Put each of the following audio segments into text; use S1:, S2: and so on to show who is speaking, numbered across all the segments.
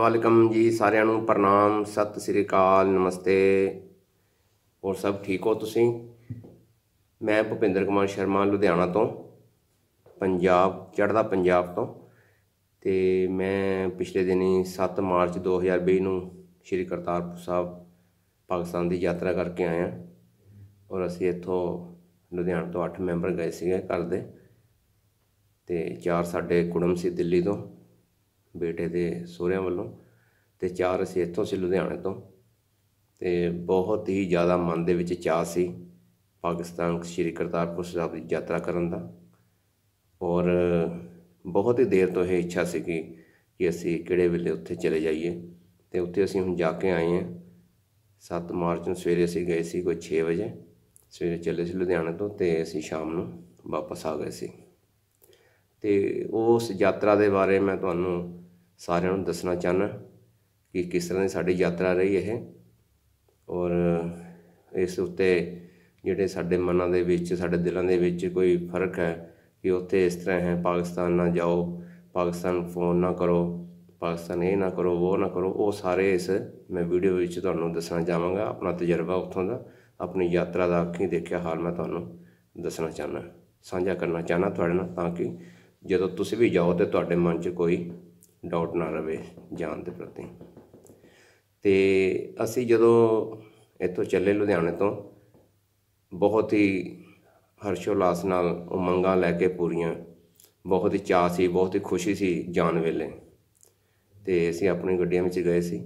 S1: ਵਾਲੇਕਮ ਜੀ ਸਾਰਿਆਂ ਨੂੰ ਪ੍ਰਣਾਮ ਸਤਿ ਸ੍ਰੀ ਅਕਾਲ ਨਮਸਤੇ ਹੋਰ ਸਭ ਠੀਕ ਹੋ ਤੁਸੀਂ ਮੈਂ ਭੁਪਿੰਦਰ ਕੁਮਾਰ ਸ਼ਰਮਾ ਲੁਧਿਆਣਾ ਤੋਂ ਪੰਜਾਬ ਚੜ੍ਹਦਾ ਪੰਜਾਬ ਤੋਂ ਤੇ ਮੈਂ ਪਿਛਲੇ ਦਿਨੀ 7 ਮਾਰਚ 2020 ਨੂੰ ਸ਼੍ਰੀ ਕਰਤਾਰਪੁਰ ਸਾਹਿਬ ਪਾਕਿਸਤਾਨ ਦੀ ਯਾਤਰਾ ਕਰਕੇ ਆਇਆ ਔਰ ਅਸੀਂ ਇੱਥੋਂ ਲੁਧਿਆਣਾ ਤੋਂ 8 ਮੈਂਬਰ ਗਏ ਸੀਗੇ ਘਰ ਦੇ ਤੇ ਚਾਰ ਸਾਡੇ ਕੁੜਮ ਸੀ ਦਿੱਲੀ ਤੋਂ ਬੇਟੇ ਦੇ ਸਹੁਰਿਆਂ ਵੱਲੋਂ ਤੇ ਚਾਰ ਅਸੀਂ ਇੱਥੋਂ ਸੀ ਲੁਧਿਆਣੇ ਤੋਂ ਤੇ ਬਹੁਤ ਹੀ ਜ਼ਿਆਦਾ ਮਨ ਦੇ ਵਿੱਚ ਚਾਹ ਸੀ ਪਾਕਿਸਤਾਨ ਸ਼੍ਰੀ ਕਰਤਾਰਪੁਰ ਸਾਹਿਬ ਦੀ ਯਾਤਰਾ ਕਰਨ ਦਾ ਔਰ ਬਹੁਤ ਹੀ ਦੇਰ ਤੋਂ ਇਹ ਇੱਛਾ ਸੀ ਕਿ ਕਿ ਅਸੀਂ ਕਿਹੜੇ ਵੇਲੇ ਉੱਥੇ ਚਲੇ ਜਾਈਏ ਤੇ ਉੱਥੇ ਅਸੀਂ ਹੁਣ ਜਾ ਕੇ ਆਏ ਹਾਂ 7 ਮਾਰਚ ਨੂੰ ਸਵੇਰੇ ਅਸੀਂ ਗਏ ਸੀ ਕੋਈ 6 ਵਜੇ ਸਵੇਰੇ ਚੱਲੇ ਸੀ ਲੁਧਿਆਣੇ ਤੋਂ ਤੇ ਅਸੀਂ ਸ਼ਾਮ ਨੂੰ ਵਾਪਸ ਆ ਗਏ ਸੀ ਤੇ ਉਸ ਯਾਤਰਾ ਦੇ ਬਾਰੇ ਮੈਂ ਤੁਹਾਨੂੰ ਸਾਰਿਆਂ ਨੂੰ ਦੱਸਣਾ ਚਾਹਨਾ ਕਿ ਕਿਸ ਤਰ੍ਹਾਂ ਦੀ ਸਾਡੀ ਯਾਤਰਾ ਰਹੀ ਇਹ ਔਰ ਇਸ ਉੱਤੇ ਜਿਹੜੇ ਸਾਡੇ ਮਨਾਂ ਦੇ ਵਿੱਚ ਸਾਡੇ ਦਿਲਾਂ ਦੇ ਵਿੱਚ ਕੋਈ ਫਰਕ ਹੈ ਕਿ ਉੱਥੇ ਇਸ ਤਰ੍ਹਾਂ ਹੈ ਪਾਕਿਸਤਾਨ ਨਾ ਜਾਓ ਪਾਕਿਸਤਾਨ ਫੋਨ ਨਾ ਕਰੋ ਪਾਕਿਸਤਾਨ ਇਹ ਨਾ ਕਰੋ ਉਹ ਨਾ ਕਰੋ ਉਹ ਸਾਰੇ ਇਸ ਮੈਂ ਵੀਡੀਓ ਵਿੱਚ ਤੁਹਾਨੂੰ ਦੱਸਣਾ ਚਾਹਾਂਗਾ ਆਪਣਾ ਤਜਰਬਾ ਉੱਥੋਂ ਦਾ ਆਪਣੀ ਯਾਤਰਾ ਦਾ ਅੱਖੀਂ ਦੇਖਿਆ ਹਾਲ ਮੈਂ ਤੁਹਾਨੂੰ ਦੱਸਣਾ ਚਾਹਨਾ ਸਾਂਝਾ ਕਰਨਾ ਚਾਹਨਾ ਤੁਹਾਡੇ ਨਾਲ ਤਾਂ ਕਿ ਜਦੋਂ ਤੁਸੀਂ ਵੀ ਜਾਓ ਤੇ ਤੁਹਾਡੇ ਮਨ 'ਚ ਕੋਈ ਡਾਊਟ ਨਾ ਰਵੇ ਜਾਣ ਦੇ ਪ੍ਰਤੀ ਤੇ ਅਸੀਂ ਜਦੋਂ ਇੱਥੋਂ ਚੱਲੇ ਲੁਧਿਆਣੇ ਤੋਂ ਬਹੁਤ ਹੀ ਹਰਸ਼ੋਲਾਸ ਨਾਲ ਉਮੰਗਾਂ ਲੈ ਕੇ ਪੂਰੀਆਂ ਬਹੁਤ ਹੀ ਚਾਹ ਸੀ ਬਹੁਤ ਹੀ ਖੁਸ਼ੀ ਸੀ ਜਾਣ ਵੇਲੇ ਤੇ ਅਸੀਂ ਆਪਣੀ ਗੱਡੀਆਂ ਵਿੱਚ ਗਏ ਸੀ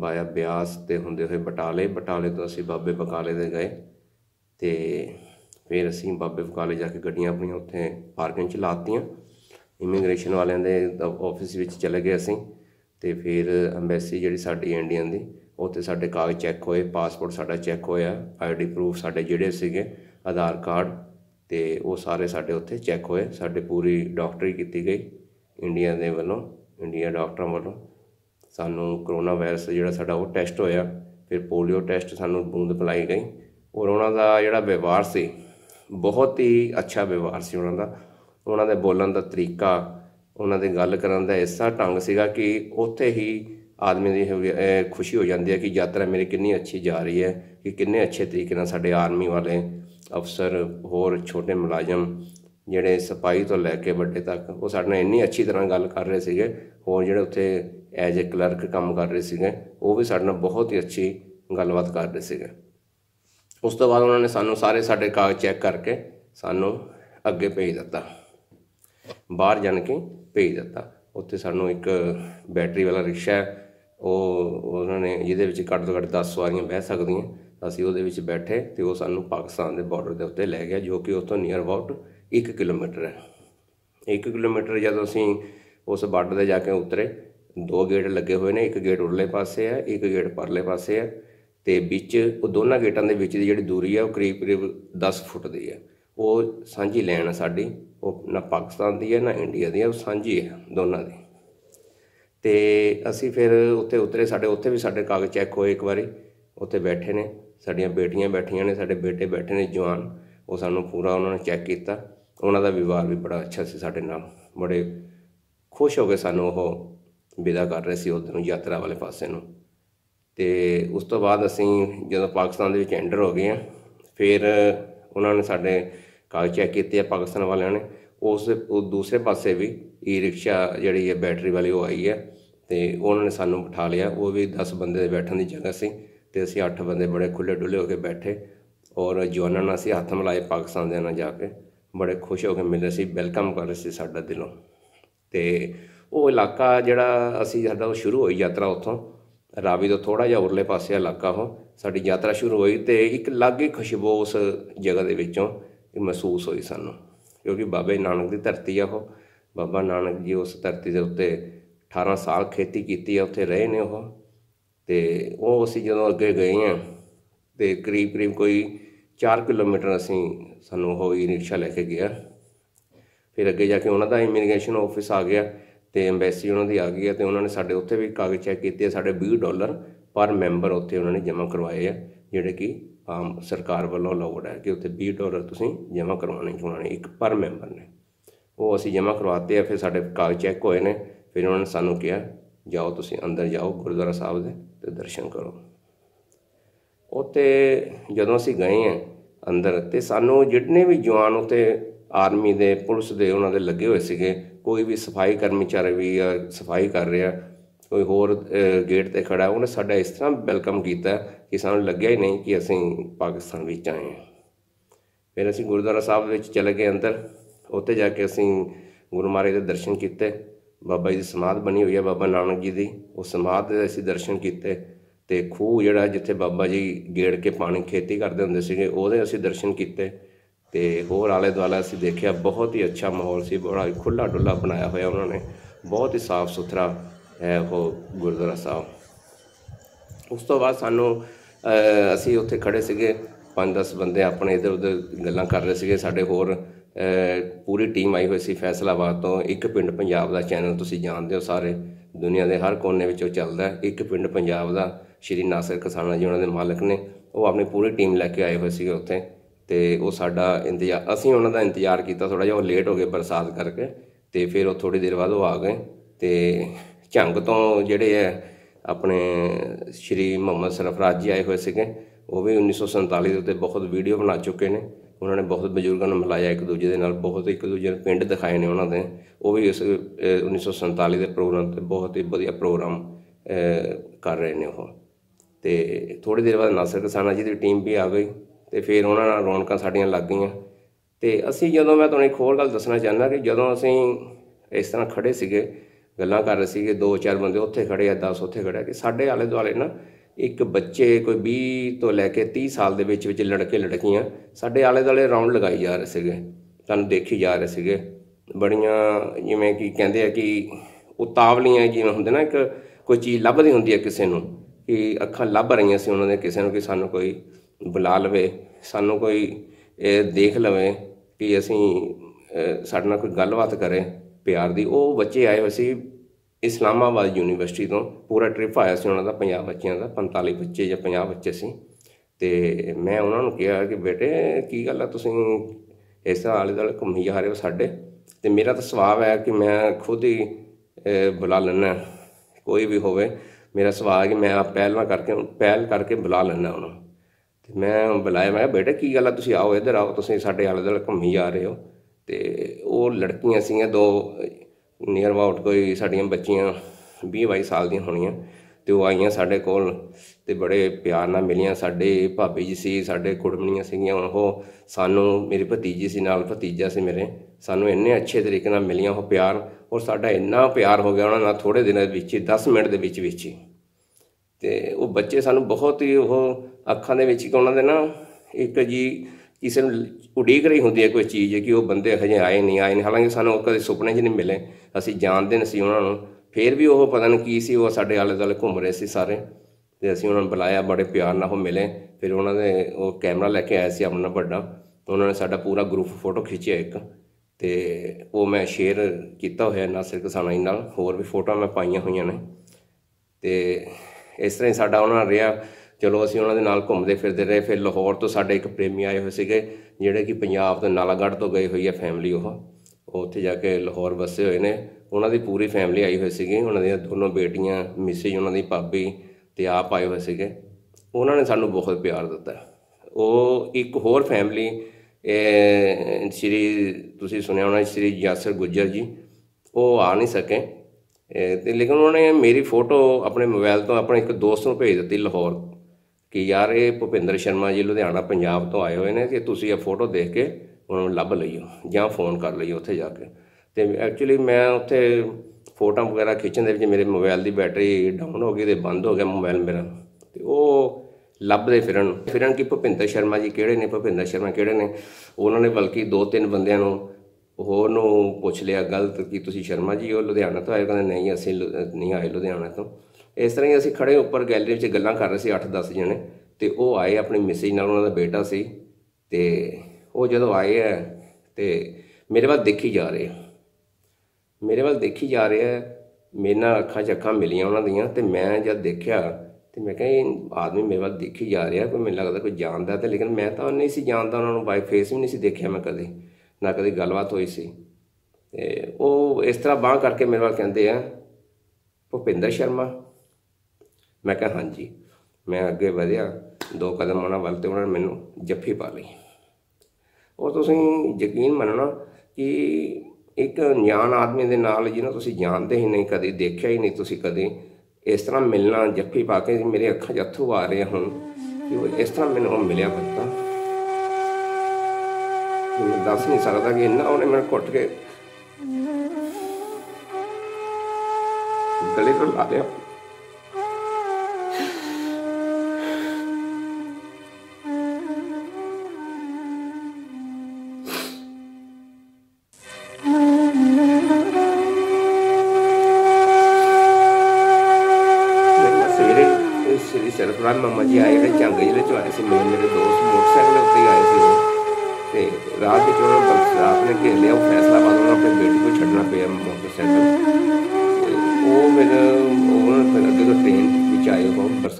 S1: ਬਾਇਆ ਬਿਆਸ ਤੇ ਹੁੰਦੇ ਹੋਏ ਬਟਾਲੇ ਬਟਾਲੇ ਤੋਂ ਅਸੀਂ ਬਾਬੇ ਬਕਾਲੇ ਦੇ ਗਏ ਤੇ ਫਿਰ ਅਸੀਂ ਬਾਬੇ ਬਕਾਲੇ ਜਾ ਕੇ ਗੱਡੀਆਂ ਆਪਣੀਆਂ ਉੱਥੇ ਪਾਰਕਿੰਗ 'ਚ ਲਾਤੀਆਂ ਇਮੀਗ੍ਰੇਸ਼ਨ ਵਾਲਿਆਂ ਦੇ ਆਫਿਸ ਵਿੱਚ ਚਲੇ ਗਏ ਅਸੀਂ ਤੇ ਫਿਰ ਐਮਬੈਸੀ ਜਿਹੜੀ ਸਾਡੀ ਇੰਡੀਅਨ ਦੀ ਉੱਥੇ ਸਾਡੇ ਕਾਗਜ਼ ਚੈੱਕ ਹੋਏ ਪਾਸਪੋਰਟ ਸਾਡਾ ਚੈੱਕ ਹੋਇਆ ਆਈਡੀ ਪ੍ਰੂਫ ਸਾਡੇ ਜਿਹੜੇ ਸੀਗੇ ਆਧਾਰ ਕਾਰਡ ਤੇ ਉਹ ਸਾਰੇ ਸਾਡੇ ਉੱਥੇ ਚੈੱਕ ਹੋਏ ਸਾਡੇ ਪੂਰੀ ਡਾਕਟਰੀ ਕੀਤੀ ਗਈ ਇੰਡੀਆ ਦੇ ਵੱਲੋਂ ਇੰਡੀਆ ਡਾਕਟਰਾਂ ਵੱਲੋਂ ਸਾਨੂੰ ਕਰੋਨਾ ਵਾਇਰਸ ਜਿਹੜਾ ਸਾਡਾ ਉਹ ਟੈਸਟ ਹੋਇਆ ਫਿਰ ਪੋਲੀਓ ਟੈਸਟ ਸਾਨੂੰ ਬੂੰਦ ਪਲਾਈ ਗਈ ਔਰ ਉਹਨਾਂ ਦਾ ਜਿਹੜਾ ਵਿਵਹਾਰ ਸੀ ਬਹੁਤ ਹੀ ਅੱਛਾ ਵਿਵਹਾਰ ਸੀ ਉਹਨਾਂ ਦਾ ਉਹਨਾਂ ਦੇ ਬੋਲਣ ਦਾ ਤਰੀਕਾ ਉਹਨਾਂ ਦੇ ਗੱਲ ਕਰਨ ਦਾ ਐਸਾ ਢੰਗ ਸੀਗਾ ਕਿ ਉੱਥੇ ਹੀ ਆਦਮੀ ਦੀ ਖੁਸ਼ੀ ਹੋ ਜਾਂਦੀ ਹੈ ਕਿ ਯਾਤਰਾ ਮੇਰੀ ਕਿੰਨੀ ਅੱਛੀ ਜਾ ਰਹੀ ਹੈ ਕਿ ਕਿੰਨੇ ਅੱਛੇ ਤਰੀਕੇ ਨਾਲ ਸਾਡੇ ਆਰਮੀ ਵਾਲੇ ਅਫਸਰ ਹੋਰ ਛੋਟੇ ਮੁਲਾਜ਼ਮ ਜਿਹੜੇ ਸਪਾਈ ਤੋਂ ਲੈ ਕੇ ਵੱਡੇ ਤੱਕ ਉਹ ਸਾਡੇ ਨਾਲ ਇੰਨੀ ਅੱਛੀ ਤਰ੍ਹਾਂ ਗੱਲ ਕਰ ਰਹੇ ਸੀਗੇ ਹੋਰ ਜਿਹੜੇ ਉੱਥੇ ਐਜ਼ ਅ ਕਲਰਕ ਕੰਮ ਕਰ ਰਹੇ ਸੀਗੇ ਉਹ ਵੀ ਸਾਡੇ ਨਾਲ ਬਹੁਤ ਹੀ ਅੱਛੀ ਗੱਲਬਾਤ ਕਰ ਰਹੇ ਸੀਗੇ ਉਸ ਤੋਂ ਬਾਅਦ ਉਹਨਾਂ ਨੇ ਸਾਨੂੰ ਸਾਰੇ ਸਾਡੇ ਕਾਗਜ਼ ਚੈੱਕ ਕਰਕੇ ਸਾਨੂੰ ਅੱਗੇ ਭੇਜ ਦਿੱਤਾ ਬਾਹਰ ਜਾਣ ਕੇ ਭੇਜ ਦਿੱਤਾ ਉੱਥੇ ਸਾਨੂੰ ਇੱਕ ਬੈਟਰੀ ਵਾਲਾ ਰਿਕਸ਼ਾ ਹੈ ਉਹ ਉਹਨਾਂ ਨੇ ਜਿਹਦੇ ਵਿੱਚ ਘੱਟ ਤੋਂ ਘੱਟ 10 ਸਵਾਰੀਆਂ ਬਹਿ ਸਕਦੀਆਂ ਅਸੀਂ ਉਹਦੇ ਵਿੱਚ ਬੈਠੇ ਤੇ ਉਹ ਸਾਨੂੰ ਪਾਕਿਸਤਾਨ ਦੇ ਬਾਰਡਰ ਦੇ ਉੱਤੇ ਲੈ ਗਿਆ ਜੋ ਕਿ ਉਸ ਤੋਂ ਨੀਅਰ ਅਬਾਊਟ 1 ਕਿਲੋਮੀਟਰ ਹੈ 1 ਕਿਲੋਮੀਟਰ ਜਦੋਂ ਅਸੀਂ ਉਸ ਬਾਰਡਰ ਦੇ ਜਾ ਕੇ ਉਤਰੇ ਦੋ ਗੇਟ ਲੱਗੇ ਹੋਏ ਨੇ ਇੱਕ ਗੇਟ ਉਰਲੇ ਪਾਸੇ ਹੈ ਇੱਕ ਗੇਟ ਪਰਲੇ ਪਾਸੇ ਹੈ ਤੇ ਵਿੱਚ ਉਹ ਦੋਨਾਂ ਗੇਟਾਂ ਦੇ ਵਿੱਚ ਦੀ ਜਿਹੜੀ ਦੂਰੀ ਹੈ ਉਹ ਕਰੀਬ ਕਰੀਬ 10 ਫੁੱਟ ਦੀ ਹੈ ਉਹ ਸਾਂਝੀ ਲੈਣ ਆ ਸਾਡੀ ਉਹ ਨਾ ਪਾਕਿਸਤਾਨ ਦੀ ਹੈ ਨਾ ਇੰਡੀਆ ਦੀ ਹੈ ਉਹ ਸਾਂਝੀ ਹੈ ਦੋਨਾਂ ਦੀ ਤੇ ਅਸੀਂ ਫਿਰ ਉੱਥੇ ਉਤਰੇ ਸਾਡੇ ਉੱਥੇ ਵੀ ਸਾਡੇ ਕਾਗਜ਼ ਚੈੱਕ ਹੋਏ ਇੱਕ ਵਾਰੀ ਉੱਥੇ ਬੈਠੇ ਨੇ ਸਾਡੀਆਂ ਬੇਟੀਆਂ ਬੈਠੀਆਂ ਨੇ ਸਾਡੇ ਬੇਟੇ ਬੈਠੇ ਨੇ ਜਵਾਨ ਉਹ ਸਾਨੂੰ ਪੂਰਾ ਉਹਨਾਂ ਨੇ ਚੈੱਕ ਕੀਤਾ ਉਹਨਾਂ ਦਾ ਵਿਵਹਾਰ ਵੀ ਬੜਾ ਅੱਛਾ ਸੀ ਸਾਡੇ ਨਾਲ ਬੜੇ ਖੁਸ਼ ਹੋ ਕੇ ਸਾਨੂੰ ਉਹ ਵਿਦਾ ਕਰ ਰਹੇ ਸੀ ਉਧਰ ਨੂੰ ਯਾਤਰਾ ਵਾਲੇ ਪਾਸੇ ਨੂੰ ਤੇ ਉਸ ਤੋਂ ਬਾਅਦ ਅਸੀਂ ਜਦੋਂ ਪਾਕਿਸਤਾਨ ਦੇ ਵਿੱਚ ਐਂਟਰ ਹੋ ਗਏ ਆ ਫਿਰ ਉਹਨਾਂ ਨੇ ਸਾਡੇ ਕਾਲ ਚੈੱਕ ਕੀਤੇ ਆ ਪਾਕਿਸਤਾਨ ਵਾਲਿਆਂ ਨੇ ਉਸ ਦੂਸਰੇ ਪਾਸੇ ਵੀ ਈ ਰਿਕਸ਼ਾ ਜਿਹੜੀ ਹੈ ਬੈਟਰੀ ਵਾਲੀ ਉਹ ਆਈ ਹੈ ਤੇ ਉਹਨਾਂ ਨੇ ਸਾਨੂੰ ਬਿਠਾ ਲਿਆ ਉਹ ਵੀ 10 ਬੰਦੇ ਦੇ ਬੈਠਣ ਦੀ ਜਗ੍ਹਾ ਸੀ ਤੇ ਅਸੀਂ 8 ਬੰਦੇ ਬੜੇ ਖੁੱਲੇ ਡੁੱਲੇ ਹੋ ਕੇ ਬੈਠੇ ਔਰ ਜਵਾਨਾਂ ਨਾਲ ਅਸੀਂ ਹੱਥ ਮਿਲਾਏ ਪਾਕਿਸਤਾਨ ਦੇ ਨਾਲ ਜਾ ਕੇ ਬੜੇ ਖੁਸ਼ ਹੋ ਕੇ ਮਿਲੇ ਸੀ ਵੈਲਕਮ ਕਰ ਰਹੇ ਸੀ ਸਾਡਾ ਦਿਲੋਂ ਤੇ ਉਹ ਇਲਾਕਾ ਜਿਹੜਾ ਅਸੀਂ ਸਾਡਾ ਉਹ ਸ਼ੁਰੂ ਹੋਈ ਯਾਤਰਾ ਉੱਥੋਂ ਰਾਵੀ ਤੋਂ ਥੋੜਾ ਜਿਹਾ ਉਰਲੇ ਪਾਸੇ ਇਲਾਕਾ ਉਹ ਸਾਡੀ ਯਾਤਰਾ ਸ਼ੁਰੂ ਹੋਈ ਤੇ ਇੱਕ ਅਲੱਗ ਹੀ ਖੁਸ਼ਬੂ ਉਸ ਜਗ੍ਹਾ ਦੇ ਵਿੱਚੋਂ ਇਹ ਮਹਿਸੂਸ ਹੋਈ ਸਾਨੂੰ ਕਿਉਂਕਿ ਬਾਬੇ ਨਾਨਕ ਦੀ ਧਰਤੀ ਆ ਉਹ ਬਾਬਾ ਨਾਨਕ ਜੀ ਉਸ ਧਰਤੀ ਦੇ ਉੱਤੇ 18 ਸਾਲ ਖੇਤੀ ਕੀਤੀ ਆ ਉੱਥੇ ਰਹੇ ਨੇ ਉਹ ਤੇ ਉਹ ਅਸੀਂ ਜਦੋਂ ਅੱਗੇ ਗਏ ਆ ਤੇ ਕਰੀਬ ਕਰੀਬ ਕੋਈ 4 ਕਿਲੋਮੀਟਰ ਅਸੀਂ ਸਾਨੂੰ ਉਹ ਰਿਕਸ਼ਾ ਲੈ ਕੇ ਗਿਆ ਫਿਰ ਅੱਗੇ ਜਾ ਕੇ ਉਹਨਾਂ ਦਾ ਇਮੀਗ੍ਰੇਸ਼ਨ ਆਫਿਸ ਆ ਗਿਆ ਤੇ ਐਮਬੈਸੀ ਉਹਨਾਂ ਦੀ ਆ ਗਈ ਤੇ ਉਹਨਾਂ ਨੇ ਸਾਡੇ ਉੱਥੇ ਵੀ ਕਾਗਜ਼ ਚੈੱਕ ਕੀਤੇ ਸਾਡੇ 20 ਡਾਲਰ ਪਰ ਮੈਂਬਰ ਉੱਥੇ ਉਹਨਾਂ ਨੇ ਜਮ੍ਹਾਂ ਕਰਵਾਏ ਆ ਜਿਹੜੇ ਕਿ ਆਮ ਸਰਕਾਰ ਵੱਲੋਂ ਲੋੜ ਹੈ ਕਿ ਉੱਥੇ 20 ਡਾਲਰ ਤੁਸੀਂ ਜਮ੍ਹਾਂ ਕਰਵਾਉਣੇ ਨੇ ਇੱਕ ਪਰ ਮੈਂਬਰ ਨੇ ਉਹ ਅਸੀਂ ਜਮ੍ਹਾਂ ਕਰਵਾਤੇ ਆ ਫਿਰ ਸਾਡੇ ਕਾਗਜ਼ ਚੈੱਕ ਹੋਏ ਨੇ ਫਿਰ ਉਹਨਾਂ ਨੇ ਸਾਨੂੰ ਕਿਹਾ ਜਾਓ ਤੁਸੀਂ ਅੰਦਰ ਜਾਓ ਗੁਰਦੁਆਰਾ ਸਾਹਿਬ ਦੇ ਤੇ ਦਰਸ਼ਨ ਕਰੋ ਉੱਥੇ ਜਦੋਂ ਅਸੀਂ ਗਏ ਆ ਅੰਦਰ ਤੇ ਸਾਨੂੰ ਜਿੰਨੇ ਵੀ ਜਵਾਨ ਉੱਥੇ ਆਰਮੀ ਦੇ ਪੁਲਿਸ ਦੇ ਉਹਨਾਂ ਦੇ ਲੱਗੇ ਹੋਏ ਸੀਗੇ ਕੋਈ ਵੀ ਸਫਾਈ ਕਰਮਚਾਰੀ ਵੀ ਸਫਾਈ ਕਰ ਰਿਹਾ ਕੋਈ ਹੋਰ ਗੇਟ ਤੇ ਖੜਾ ਉਹਨੇ ਸਾਡਾ ਇਸ ਤਰ੍ਹਾਂ ਵੈਲਕਮ ਕੀਤਾ ਕਿ ਸਾਨੂੰ ਲੱਗਿਆ ਹੀ ਨਹੀਂ ਕਿ ਅਸੀਂ ਪਾਕਿਸਤਾਨ ਵਿੱਚ ਆਏ ਹਾਂ ਫਿਰ ਅਸੀਂ ਗੁਰਦੁਆਰਾ ਸਾਹਿਬ ਵਿੱਚ ਚਲੇ ਗਏ ਅੰਦਰ ਉੱਥੇ ਜਾ ਕੇ ਅਸੀਂ ਗੁਰੂ ਮਹਾਰਾਜ ਦੇ ਦਰਸ਼ਨ ਕੀਤੇ ਬਾਬਾ ਜੀ ਦੀ ਸਮਾਧ ਬਣੀ ਹੋਈ ਹੈ ਬਾਬਾ ਨਾਨਕ ਜੀ ਦੀ ਉਹ ਸਮਾਧ ਦੇ ਅਸੀਂ ਦਰਸ਼ਨ ਕੀਤੇ ਤੇ ਖੂਹ ਜਿਹੜਾ ਜਿੱਥੇ ਬਾਬਾ ਜੀ ਗੇੜ ਕੇ ਪਾਣੀ ਖੇਤੀ ਕਰਦੇ ਹੁੰਦੇ ਸੀਗੇ ਉਹਦੇ ਅਸੀਂ ਦਰਸ਼ਨ ਕੀਤੇ ਤੇ ਹੋਰ ਆਲੇ ਦੁਆਲੇ ਅਸੀਂ ਦੇਖਿਆ ਬਹੁਤ ਹੀ ਅੱਛਾ ਮਾਹੌਲ ਸੀ ਬੜਾ ਖੁੱਲਾ ਡੁੱਲਾ ਬਣਾਇਆ ਹੋਇਆ ਉਹਨਾਂ ਨੇ ਬਹੁਤ ਹੀ ਸਾਫ਼ ਸੁਥਰਾ ਹੈ ਉਹ ਗੁਰਦੁਆਰਾ ਸਾਹਿਬ ਉਸ ਤੋਂ ਬਾਅਦ ਸਾਨੂੰ ਅਸੀਂ ਉੱਥੇ ਖੜੇ ਸੀਗੇ 5-10 ਬੰਦੇ ਆਪਣੇ ਇਧਰ ਉਧਰ ਗੱਲਾਂ ਕਰ ਰਹੇ ਸੀਗੇ ਸਾਡੇ ਹੋਰ ਪੂਰੀ ਟੀਮ ਆਈ ਹੋਈ ਸੀ ਫੈਸਲਾਬਾਦ ਤੋਂ ਇੱਕ ਪਿੰਡ ਪੰਜਾਬ ਦਾ ਚੈਨਲ ਤੁਸੀਂ ਜਾਣਦੇ ਹੋ ਸਾਰੇ ਦੁਨੀਆ ਦੇ ਹਰ ਕੋਨੇ ਵਿੱਚ ਉਹ ਚੱਲਦਾ ਇੱਕ ਪਿੰਡ ਪੰਜਾਬ ਦਾ ਸ਼੍ਰੀ ਨਾਸਰ ਕਸਾਨਾ ਜੀ ਉਹਨਾਂ ਦੇ ਮਾਲਕ ਨੇ ਉਹ ਆਪਣੀ ਪੂਰੀ ਟੀਮ ਲੈ ਕੇ ਆਏ ਹੋਏ ਸੀਗੇ ਉੱਥੇ ਤੇ ਉਹ ਸਾਡਾ ਇੰਤਜ਼ਾਰ ਅਸੀਂ ਉਹਨਾਂ ਦਾ ਇੰਤਜ਼ਾਰ ਕੀਤਾ ਥੋੜਾ ਜਿਹਾ ਉਹ ਲੇਟ ਹੋ ਗਏ ਬਰਸਾਤ ਕਰਕੇ ਤੇ ਫਿਰ ਉਹ ਥੋੜੀ ਦੇਰ ਬਾਅਦ ਉਹ ਆ ਗਏ ਤੇ ਝੰਗ ਤੋਂ ਜਿਹੜੇ ਆ ਆਪਣੇ ਸ਼੍ਰੀ ਮੁਹੰਮਦ ਸਰਫਰਾਜ਼ ਜੀ ਆਏ ਹੋਏ ਸੀਗੇ ਉਹ ਵੀ 1947 ਦੇ ਉੱਤੇ ਬਹੁਤ ਵੀਡੀਓ ਬਣਾ ਚੁੱਕੇ ਨੇ ਉਹਨਾਂ ਨੇ ਬਹੁਤ ਬਜ਼ੁਰਗਾਂ ਨੂੰ ਮਿਲਾਇਆ ਇੱਕ ਦੂਜੇ ਦੇ ਨਾਲ ਬਹੁਤ ਇੱਕ ਦੂਜੇ ਨੂੰ ਪਿੰਡ ਦਿਖਾਏ ਨੇ ਉਹਨਾਂ ਦੇ ਉਹ ਵੀ ਇਸ 1947 ਦੇ ਪ੍ਰੋਗਰਾਮ ਤੇ ਬਹੁਤ ਹੀ ਵਧੀਆ ਪ੍ਰੋਗਰਾਮ ਕਰ ਰਹੇ ਨੇ ਉਹ ਤੇ ਥੋੜੀ ਦੇਰ ਬਾਅਦ ਨਾਸਰ ਕਸਾਨਾ ਜੀ ਦੀ ਟੀਮ ਵੀ ਆ ਗਈ ਤੇ ਫਿਰ ਉਹਨਾਂ ਨਾਲ ਰੌਣਕਾਂ ਸਾਡੀਆਂ ਲੱਗ ਗਈਆਂ ਤੇ ਅਸੀਂ ਜਦੋਂ ਮੈਂ ਤੁਹਾਨੂੰ ਇੱਕ ਹੋਰ ਗੱਲ ਦੱਸਣਾ ਚਾਹੁੰਦਾ ਕਿ ਜਦੋਂ ਅਸੀਂ ਇਸ ਤਰ੍ਹਾਂ ਖੜੇ ਸੀਗੇ ਗੱਲਾਂ ਕਰ ਰਹੇ ਸੀਗੇ ਦੋ ਚਾਰ ਬੰਦੇ ਉੱਥੇ ਖੜੇ ਆ 10 ਉੱਥੇ ਖੜੇ ਆ ਕਿ ਸਾਡੇ ਆਲੇ ਦੁਆਲੇ ਨਾ ਇੱਕ ਬੱਚੇ ਕੋਈ 20 ਤੋਂ ਲੈ ਕੇ 30 ਸਾਲ ਦੇ ਵਿੱਚ ਵਿੱਚ ਲੜਕੇ ਲੜਕੀਆਂ ਸਾਡੇ ਆਲੇ ਦੁਆਲੇ ਰੌਂਡ ਲਗਾਈ ਜਾ ਰਹੇ ਸੀਗੇ ਤੁਹਾਨੂੰ ਦੇਖੀ ਜਾ ਰਹੇ ਸੀਗੇ ਬੜੀਆਂ ਜਿਵੇਂ ਕਿ ਕਹਿੰਦੇ ਆ ਕਿ ਉਤਾਵਲੀਆਂ ਜਿਵੇਂ ਹੁੰਦੇ ਨਾ ਇੱਕ ਕੋਈ ਚੀਜ਼ ਲੱਭਦੀ ਹੁੰਦੀ ਹੈ ਕਿਸੇ ਨੂੰ ਕਿ ਅੱਖਾਂ ਲੱਭ ਰਹੀਆਂ ਸੀ ਉਹਨਾਂ ਦੇ ਕਿਸੇ ਨੂੰ ਕਿ ਸਾਨੂੰ ਕੋਈ ਬੁਲਾ ਲਵੇ ਸਾਨੂੰ ਕੋਈ ਇਹ ਦੇਖ ਲਵੇ ਕਿ ਅਸੀਂ ਸਾਡੇ ਨਾਲ ਕੋਈ ਗੱਲਬਾਤ ਕਰੇ ਪਿਆਰ ਦੀ ਉਹ ਬੱਚੇ ਆਏ ਹੋਏ ਸੀ ਇਸਲਾਮਾਬਾਦ ਯੂਨੀਵਰਸਿਟੀ ਤੋਂ ਪੂਰਾ ਟ੍ਰਿਪ ਆਇਆ ਸੀ ਉਹਨਾਂ ਦਾ 50 ਬੱਚਿਆਂ ਦਾ 45 ਬੱਚੇ ਜਾਂ 50 ਬੱਚੇ ਸੀ ਤੇ ਮੈਂ ਉਹਨਾਂ ਨੂੰ ਕਿਹਾ ਕਿ ਬੇਟੇ ਕੀ ਗੱਲ ਆ ਤੁਸੀਂ ਇਸ ਹਾਲੇ ਦਾ ਘੁੰਮ ਹੀ ਜਾ ਰਹੇ ਹੋ ਸਾਡੇ ਤੇ ਮੇਰਾ ਤਾਂ ਸੁਭਾਅ ਹੈ ਕਿ ਮੈਂ ਖੁਦ ਹੀ ਬੁਲਾ ਲੈਣਾ ਕੋਈ ਵੀ ਹੋਵੇ ਮੇਰਾ ਸੁਭਾਅ ਹੈ ਕਿ ਮੈਂ ਆਪ ਪਹਿਲਾਂ ਕਰਕੇ ਪਹਿਲ ਕਰਕੇ ਬੁਲਾ ਲੈਣਾ ਉਹਨਾਂ ਤੇ ਮੈਂ ਬੁਲਾਇਆ ਮੈਂ ਬੇਟਾ ਕੀ ਗੱਲ ਆ ਤੁਸੀਂ ਆਓ ਇੱਧਰ ਆਓ ਤੁਸੀਂ ਸਾਡੇ ਦਾ ਘੁੰਮ ਹੀ ਜਾ ਰਹੇ ਹੋ ਤੇ ਉਹ ਲੜਕੀਆਂ ਸੀਗੀਆਂ ਦੋ ਨੀਅਰ ਅਬਾਊਟ ਕੋਈ ਸਾਡੀਆਂ ਬੱਚੀਆਂ 20 22 ਸਾਲ ਦੀਆਂ ਹੋਣੀਆਂ ਤੇ ਉਹ ਆਈਆਂ ਸਾਡੇ ਕੋਲ ਤੇ ਬੜੇ ਪਿਆਰ ਨਾਲ ਮਿਲੀਆਂ ਸਾਡੇ ਭਾਬੀ ਜੀ ਸੀ ਸਾਡੇ ਕੁੜਮਣੀਆਂ ਸੀਗੀਆਂ ਉਹ ਸਾਨੂੰ ਮੇਰੀ ਭਤੀਜੀ ਸੀ ਨਾਲ ਭਤੀਜਾ ਸੀ ਮੇਰੇ ਸਾਨੂੰ ਇੰਨੇ ਅੱਛੇ ਤਰੀਕੇ ਨਾਲ ਮਿਲੀਆਂ ਉਹ ਪਿਆਰ ਔਰ ਸਾਡਾ ਇੰਨਾ ਪਿਆਰ ਹੋ ਗਿਆ ਉਹਨਾਂ ਨਾਲ ਥੋੜੇ ਦਿਨਾਂ ਦੇ ਵਿੱਚ ਹੀ 10 ਮਿੰਟ ਦੇ ਵਿੱਚ ਵਿੱਚ ਹੀ ਤੇ ਉਹ ਬੱਚੇ ਸਾਨੂੰ ਬਹੁਤ ਹੀ ਉਹ ਅੱਖਾਂ ਦੇ ਵਿੱਚ ਕਿ ਉਹਨਾਂ ਦੇ ਨਾ ਇੱਕ ਜੀ ਕਿਸੇ ਨੂੰ ਉਡੀਕ ਰਹੀ ਹੁੰਦੀ ਹੈ ਕੋਈ ਚੀਜ਼ ਕਿ ਉਹ ਬੰਦੇ ਹਜੇ ਆਏ ਨਹੀਂ ਆਏ ਨਹੀਂ ਹਾਲਾਂਕਿ ਸਾਨੂੰ ਉਹ ਕਦੇ ਸੁਪਨੇ 'ਚ ਨਹੀਂ ਮਿਲੇ ਅਸੀਂ ਜਾਣਦੇ ਨਹੀਂ ਸੀ ਉਹਨਾਂ ਨੂੰ ਫੇਰ ਵੀ ਉਹ ਪਤਾ ਨਹੀਂ ਕੀ ਸੀ ਉਹ ਸਾਡੇ ਆਲੇ ਦੁਆਲੇ ਘੁੰਮ ਰਹੇ ਸੀ ਸਾਰੇ ਤੇ ਅਸੀਂ ਉਹਨਾਂ ਨੂੰ ਬੁਲਾਇਆ ਬੜੇ ਪਿਆਰ ਨਾਲ ਉਹ ਮਿਲੇ ਫਿਰ ਉਹਨਾਂ ਦੇ ਉਹ ਕੈਮਰਾ ਲੈ ਕੇ ਆਇਆ ਸੀ ਆਪਣਾ ਵੱਡਾ ਉਹਨਾਂ ਨੇ ਸਾਡਾ ਪੂਰਾ ਗਰੁੱਪ ਫੋਟੋ ਖਿੱਚਿਆ ਇੱਕ ਤੇ ਉਹ ਮੈਂ ਸ਼ੇਅਰ ਕੀਤਾ ਹੋਇਆ ਨਾ ਸਿਰਫ ਕਸਾਨਾਈ ਨਾਲ ਹੋਰ ਵੀ ਫੋਟੋਆਂ ਮੈਂ ਪਾਈਆਂ ਹੋਈਆਂ ਨੇ ਤੇ ਇਸ ਤਰ੍ਹਾਂ ਹੀ ਸਾਡਾ ਉਹਨਾਂ ਨਾਲ ਰਿਹਾ ਚਲੋ ਅਸੀਂ ਉਹਨਾਂ ਦੇ ਨਾਲ ਘੁੰਮਦੇ ਫਿਰਦੇ ਰਹੇ ਫਿਰ ਲਾਹੌਰ ਤੋਂ ਸਾਡੇ ਇੱਕ ਪ੍ਰੇਮੀ ਆਏ ਹੋਏ ਸੀਗੇ ਜਿਹੜੇ ਕਿ ਪੰਜਾਬ ਤੋਂ ਨਾਲਾਗੜ੍ਹ ਤੋਂ ਗਏ ਹੋਈ ਹੈ ਫੈਮਿਲੀ ਉਹ ਉੱਥੇ ਜਾ ਕੇ ਲਾਹੌਰ ਵਸੇ ਹੋਏ ਨੇ ਉਹਨਾਂ ਦੀ ਪੂਰੀ ਫੈਮਿਲੀ ਆਈ ਹੋਈ ਸੀਗੀ ਉਹਨਾਂ ਦੀਆਂ ਦੋਨੋਂ ਬੇਟੀਆਂ ਮਿਸੇਜ ਉਹਨਾਂ ਦੀ ਭਾਬੀ ਤੇ ਆਪ ਆਏ ਹੋਏ ਸੀਗੇ ਉਹਨਾਂ ਨੇ ਸਾਨੂੰ ਬਹੁਤ ਪਿਆਰ ਦਿੱਤਾ ਉਹ ਇੱਕ ਹੋਰ ਫੈਮਿਲੀ ਸ਼੍ਰੀ ਤੁਸੀਂ ਸੁਣਿਆ ਹੋਣਾ ਸ਼੍ਰੀ ਯਾਸਰ ਗੁੱਜਰ ਜੀ ਉਹ ਆ ਨਹੀਂ ਸਕੇ ਤੇ ਲੇਕਿਨ ਉਹਨੇ ਮੇਰੀ ਫੋਟੋ ਆਪਣੇ ਮੋਬਾਈਲ ਤੋਂ ਆਪਣੇ ਇੱਕ ਦੋਸਤ ਨੂੰ ਭੇਜ ਦਿੱਤੀ ਲਾਹੌਰ ਕਿ ਯਾਰ ਇਹ ਭੁਪਿੰਦਰ ਸ਼ਰਮਾ ਜੀ ਲੁਧਿਆਣਾ ਪੰਜਾਬ ਤੋਂ ਆਏ ਹੋਏ ਨੇ ਤੇ ਤੁਸੀਂ ਇਹ ਫੋਟੋ ਦੇਖ ਕੇ ਉਹਨਾਂ ਨੂੰ ਲੱਭ ਲਈਓ ਜਾਂ ਫੋਨ ਕਰ ਲਈਓ ਉੱਥੇ ਜਾ ਕੇ ਤੇ ਐਕਚੁਅਲੀ ਮੈਂ ਉੱਥੇ ਫੋਟੋਆਂ ਵਗੈਰਾ ਖਿੱਚਣ ਦੇ ਵਿੱਚ ਮੇਰੇ ਮੋਬਾਈਲ ਦੀ ਬੈਟਰੀ ਡਾਊਨ ਹੋ ਗਈ ਤੇ ਬੰਦ ਹੋ ਗਿਆ ਮੋਬਾਈਲ ਮੇਰਾ ਤੇ ਉਹ ਲੱਭਦੇ ਫਿਰਨ ਫਿਰਨ ਕਿ ਭੁਪਿੰਦਰ ਸ਼ਰਮਾ ਜੀ ਕਿਹੜੇ ਨੇ ਭੁਪਿੰਦਰ ਸ਼ਰਮਾ ਕਿਹੜੇ ਨੇ ਉਹਨਾਂ ਨੇ ਬਲਕਿ ਦੋ ਤਿੰਨ ਬੰਦਿਆਂ ਨੂੰ ਹੋਰ ਨੂੰ ਪੁੱਛ ਲਿਆ ਗਲਤ ਕਿ ਤੁਸੀਂ ਸ਼ਰਮਾ ਜੀ ਹੋ ਲੁਧਿਆਣਾ ਤੋਂ ਆਏ ਕਹਿੰਦੇ ਨਹੀਂ ਅਸੀਂ ਨਹੀਂ ਆਏ ਲੁਧਿਆਣਾ ਤੋਂ ਇਸ ਤਰ੍ਹਾਂ ਹੀ ਅਸੀਂ ਖੜੇ ਉੱਪਰ ਗੈਲਰੀ ਵਿੱਚ ਗੱਲਾਂ ਕਰ ਰਹੇ ਸੀ 8-10 ਜਣੇ ਤੇ ਉਹ ਆਏ ਆਪਣੀ ਮਿਸੇਜ ਨਾਲ ਉਹਨਾਂ ਦਾ ਬੇਟਾ ਸੀ ਤੇ ਉਹ ਜਦੋਂ ਆਏ ਆ ਤੇ ਮੇਰੇ ਵੱਲ ਦੇਖੀ ਜਾ ਰਹੇ ਆ ਮੇਰੇ ਵੱਲ ਦੇਖੀ ਜਾ ਰਹੇ ਆ ਮੇਰੇ ਨਾਲ ਅੱਖਾਂ 'ਚ ਅੱਖਾਂ ਮਿਲੀਆਂ ਉਹਨਾਂ ਦੀਆਂ ਤੇ ਮੈਂ ਜਦ ਦੇਖਿਆ ਤੇ ਮੈਂ ਕਿਹਾ ਇਹ ਆਦਮੀ ਮੇਰੇ ਵੱਲ ਦੇਖੀ ਜਾ ਰਿਹਾ ਕੋਈ ਮੈਨੂੰ ਲੱਗਦਾ ਕੋਈ ਜਾਣਦਾ ਤੇ ਲੇਕਿਨ ਮੈਂ ਤਾਂ ਨਹੀਂ ਸੀ ਜਾਣਦਾ ਉਹਨਾਂ ਨੂੰ ਬਾਈ ਫੇਸ ਵੀ ਨਹੀਂ ਸੀ ਦੇਖਿਆ ਮੈਂ ਕਦੇ ਨਾ ਕਦੇ ਗੱਲਬਾਤ ਹੋਈ ਸੀ ਤੇ ਉਹ ਇਸ ਤਰ੍ਹਾਂ ਬਾਹ ਕਰਕੇ ਮੇਰੇ ਵੱਲ ਕਹਿੰਦੇ ਆ ਭੁਪਿੰਦਰ ਸ਼ਰਮਾ ਮੈਂ ਕਿਹਾ ਹਾਂਜੀ ਮੈਂ ਅੱਗੇ ਵਧਿਆ ਦੋ ਕਦਮ ਉਹਨਾਂ ਵੱਲ ਤੇ ਉਹਨਾਂ ਨੇ ਮੈਨੂੰ ਜੱਫੀ ਪਾ ਲਈ ਉਹ ਤੁਸੀਂ ਯਕੀਨ ਮੰਨਣਾ ਕਿ ਇੱਕ ਗਿਆਨ ਆਦਮੀ ਦੇ ਨਾਲ ਜਿਹਨੂੰ ਤੁਸੀਂ ਜਾਣਦੇ ਹੀ ਨਹੀਂ ਕਦੇ ਦੇਖਿਆ ਹੀ ਨਹੀਂ ਤੁਸੀਂ ਕਦੇ ਇਸ ਤਰ੍ਹਾਂ ਮਿਲਣਾ ਜੱਫੀ ਪਾ ਕੇ ਮੇਰੇ ਅੱਖਾਂ 'ਚ ਅੱਥੂ ਆ ਰਹੇ ਹੁਣ ਕਿ ਉਹ ਇਸ ਤਰ੍ਹਾਂ ਮੈਨੂੰ ਮਿਲਿਆ ਬੰਦਾ ਮੈਂ ਦੱਸ ਨਹੀਂ ਸਕਦਾ ਕਿ ਇੰਨਾ ਉਹਨੇ ਮੈਨੂੰ ਘੁੱਟ ਕੇ ਗਲੇ ਤੋਂ ਲਾ ਲਿਆ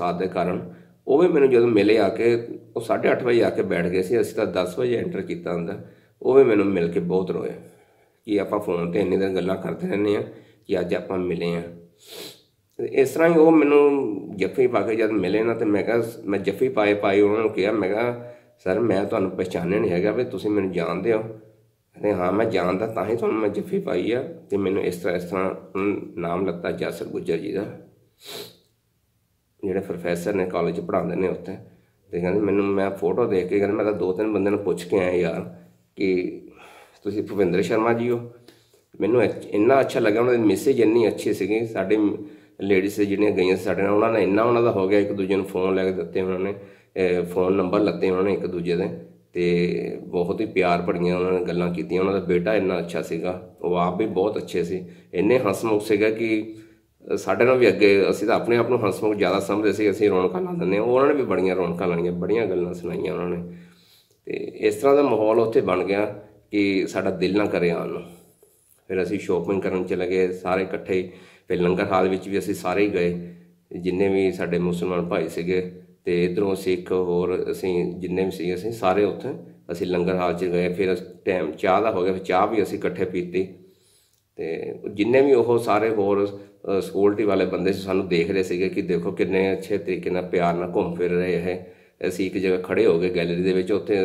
S1: ਪ੍ਰਸਾਦ ਦੇ ਕਾਰਨ ਉਹ ਵੀ ਮੈਨੂੰ ਜਦੋਂ ਮਿਲੇ ਆ ਕੇ ਉਹ 8:30 ਵਜੇ ਆ ਕੇ ਬੈਠ ਗਏ ਸੀ ਅਸੀਂ ਤਾਂ 10 ਵਜੇ ਐਂਟਰ ਕੀਤਾ ਹੁੰਦਾ ਉਹ ਵੀ ਮੈਨੂੰ ਮਿਲ ਕੇ ਬਹੁਤ ਰੋਇਆ ਕਿ ਆਪਾਂ ਫੋਨ ਤੇ ਇੰਨੇ ਦਿਨ ਗੱਲਾਂ ਕਰਦੇ ਰਹਿੰਦੇ ਆ ਕਿ ਅੱਜ ਆਪਾਂ ਮਿਲੇ ਆ ਇਸ ਤਰ੍ਹਾਂ ਹੀ ਉਹ ਮੈਨੂੰ ਜੱਫੀ ਪਾ ਕੇ ਜਦ ਮਿਲੇ ਨਾ ਤੇ ਮੈਂ ਕਿਹਾ ਮੈਂ ਜੱਫੀ ਪਾਏ ਪਾਈ ਉਹਨਾਂ ਨੂੰ ਕਿਹਾ ਮੈਂ ਕਿਹਾ ਸਰ ਮੈਂ ਤੁਹਾਨੂੰ ਪਛਾਣਿਆ ਨਹੀਂ ਹੈਗਾ ਵੀ ਤੁਸੀਂ ਮੈਨੂੰ ਜਾਣਦੇ ਹੋ ਕਹਿੰਦੇ ਹਾਂ ਮੈਂ ਜਾਣਦਾ ਤਾਂ ਹੀ ਤੁਹਾਨੂੰ ਮੈਂ ਜੱਫੀ ਪਾਈ ਆ ਤੇ ਮੈਨੂੰ ਇਸ ਤਰ੍ਹਾਂ ਇਸ ਤਰ੍ਹਾਂ ਨਾਮ ਲੱਗਦਾ ਜਾਸਰ ਗੁੱਜਰ ਜੀ ਦਾ ਜਿਹੜੇ ਪ੍ਰੋਫੈਸਰ ਨੇ ਕਾਲਜ ਪੜਾਉਂਦੇ ਨੇ ਉੱਥੇ ਤੇ ਕਹਿੰਦੇ ਮੈਨੂੰ ਮੈਂ ਫੋਟੋ ਦੇਖ ਕੇ ਕਹਿੰਦੇ ਮੈਂ ਤਾਂ ਦੋ ਤਿੰਨ ਬੰਦੇ ਨੂੰ ਪੁੱਛ ਕੇ ਆਇਆ ਯਾਰ ਕਿ ਤੁਸੀਂ ਭੁਪਿੰਦਰ ਸ਼ਰਮਾ ਜੀ ਹੋ ਮੈਨੂੰ ਇੰਨਾ ਅੱਛਾ ਲੱਗਾ ਉਹਨਾਂ ਦੇ ਮੈਸੇਜ ਇੰਨੀ ਅੱਛੇ ਸੀਗੇ ਸਾਡੇ ਲੇਡੀਜ਼ ਜਿਹੜੀਆਂ ਗਈਆਂ ਸਾਡੇ ਨਾਲ ਉਹਨਾਂ ਨੇ ਇੰਨਾ ਉਹਨਾਂ ਦਾ ਹੋ ਗਿਆ ਇੱਕ ਦੂਜੇ ਨੂੰ ਫੋਨ ਲੈ ਕੇ ਦਿੱਤੇ ਉਹਨਾਂ ਨੇ ਫੋਨ ਨੰਬਰ ਲੱਤੇ ਉਹਨਾਂ ਨੇ ਇੱਕ ਦੂਜੇ ਦੇ ਤੇ ਬਹੁਤ ਹੀ ਪਿਆਰ ਭਰੀਆਂ ਉਹਨਾਂ ਨੇ ਗੱਲਾਂ ਕੀਤੀਆਂ ਉਹਨਾਂ ਦਾ ਬੇਟਾ ਇੰਨਾ ਅੱਛਾ ਸੀਗਾ ਉਹ ਆਪ ਵੀ ਬਹੁਤ ਅੱਛੇ ਸੀ ਇੰਨੇ ਹਸਮੁਖ ਸੀਗਾ ਕਿ ਸਾਡੇ ਨਾਲ ਵੀ ਅੱਗੇ ਅਸੀਂ ਤਾਂ ਆਪਣੇ ਆਪ ਨੂੰ ਹੰਸਮੁਖ ਜ਼ਿਆਦਾ ਸਮਝਦੇ ਸੀ ਅਸੀਂ ਰੌਣਕਾਂ ਲਾ ਦਿੰਦੇ ਹਾਂ ਉਹਨਾਂ ਨੇ ਵੀ ਬੜੀਆਂ ਰੌਣਕਾਂ ਲਾਣੀਆਂ ਬੜੀਆਂ ਗੱਲਾਂ ਸੁਣਾਈਆਂ ਉਹਨਾਂ ਨੇ ਤੇ ਇਸ ਤਰ੍ਹਾਂ ਦਾ ਮਾਹੌਲ ਉੱਥੇ ਬਣ ਗਿਆ ਕਿ ਸਾਡਾ ਦਿਲ ਨਾ ਕਰੇ ਆਉਣ ਨੂੰ ਫਿਰ ਅਸੀਂ ਸ਼ੋਪਿੰਗ ਕਰਨ ਚਲੇ ਗਏ ਸਾਰੇ ਇਕੱਠੇ ਫਿਰ ਲੰਗਰ ਹਾਲ ਵਿੱਚ ਵੀ ਅਸੀਂ ਸਾਰੇ ਹੀ ਗਏ ਜਿੰਨੇ ਵੀ ਸਾਡੇ ਮੁਸਲਮਾਨ ਭਾਈ ਸੀਗੇ ਤੇ ਇਧਰੋਂ ਸਿੱਖ ਹੋਰ ਅਸੀਂ ਜਿੰਨੇ ਵੀ ਸੀ ਅਸੀਂ ਸਾਰੇ ਉੱਥੇ ਅਸੀਂ ਲੰਗਰ ਹਾਲ 'ਚ ਗਏ ਫਿਰ ਟਾਈਮ ਚਾਹ ਦਾ ਹੋ ਗਿਆ ਫਿਰ ਚਾਹ ਵੀ ਅਸੀਂ ਇਕੱਠੇ ਪੀਤੀ ਤੇ ਜਿੰਨੇ ਵੀ ਉਹ ਸਾਰੇ ਹੋਰ ਸਕੂਲਟੀ ਵਾਲੇ ਬੰਦੇ ਸਾਨੂੰ ਦੇਖ ਰਹੇ ਸੀਗੇ ਕਿ ਦੇਖੋ ਕਿੰਨੇ ਅੱਛੇ ਤਰੀਕੇ ਨਾਲ ਪਿਆਰ ਨਾਲ ਘੁੰਮ ਫਿਰ ਰਹੇ ਹੈ ਅਸੀਂ ਇੱਕ ਜਗ੍ਹਾ ਖੜੇ ਹੋ ਗਏ ਗੈਲਰੀ ਦੇ ਵਿੱਚ ਉੱਥੇ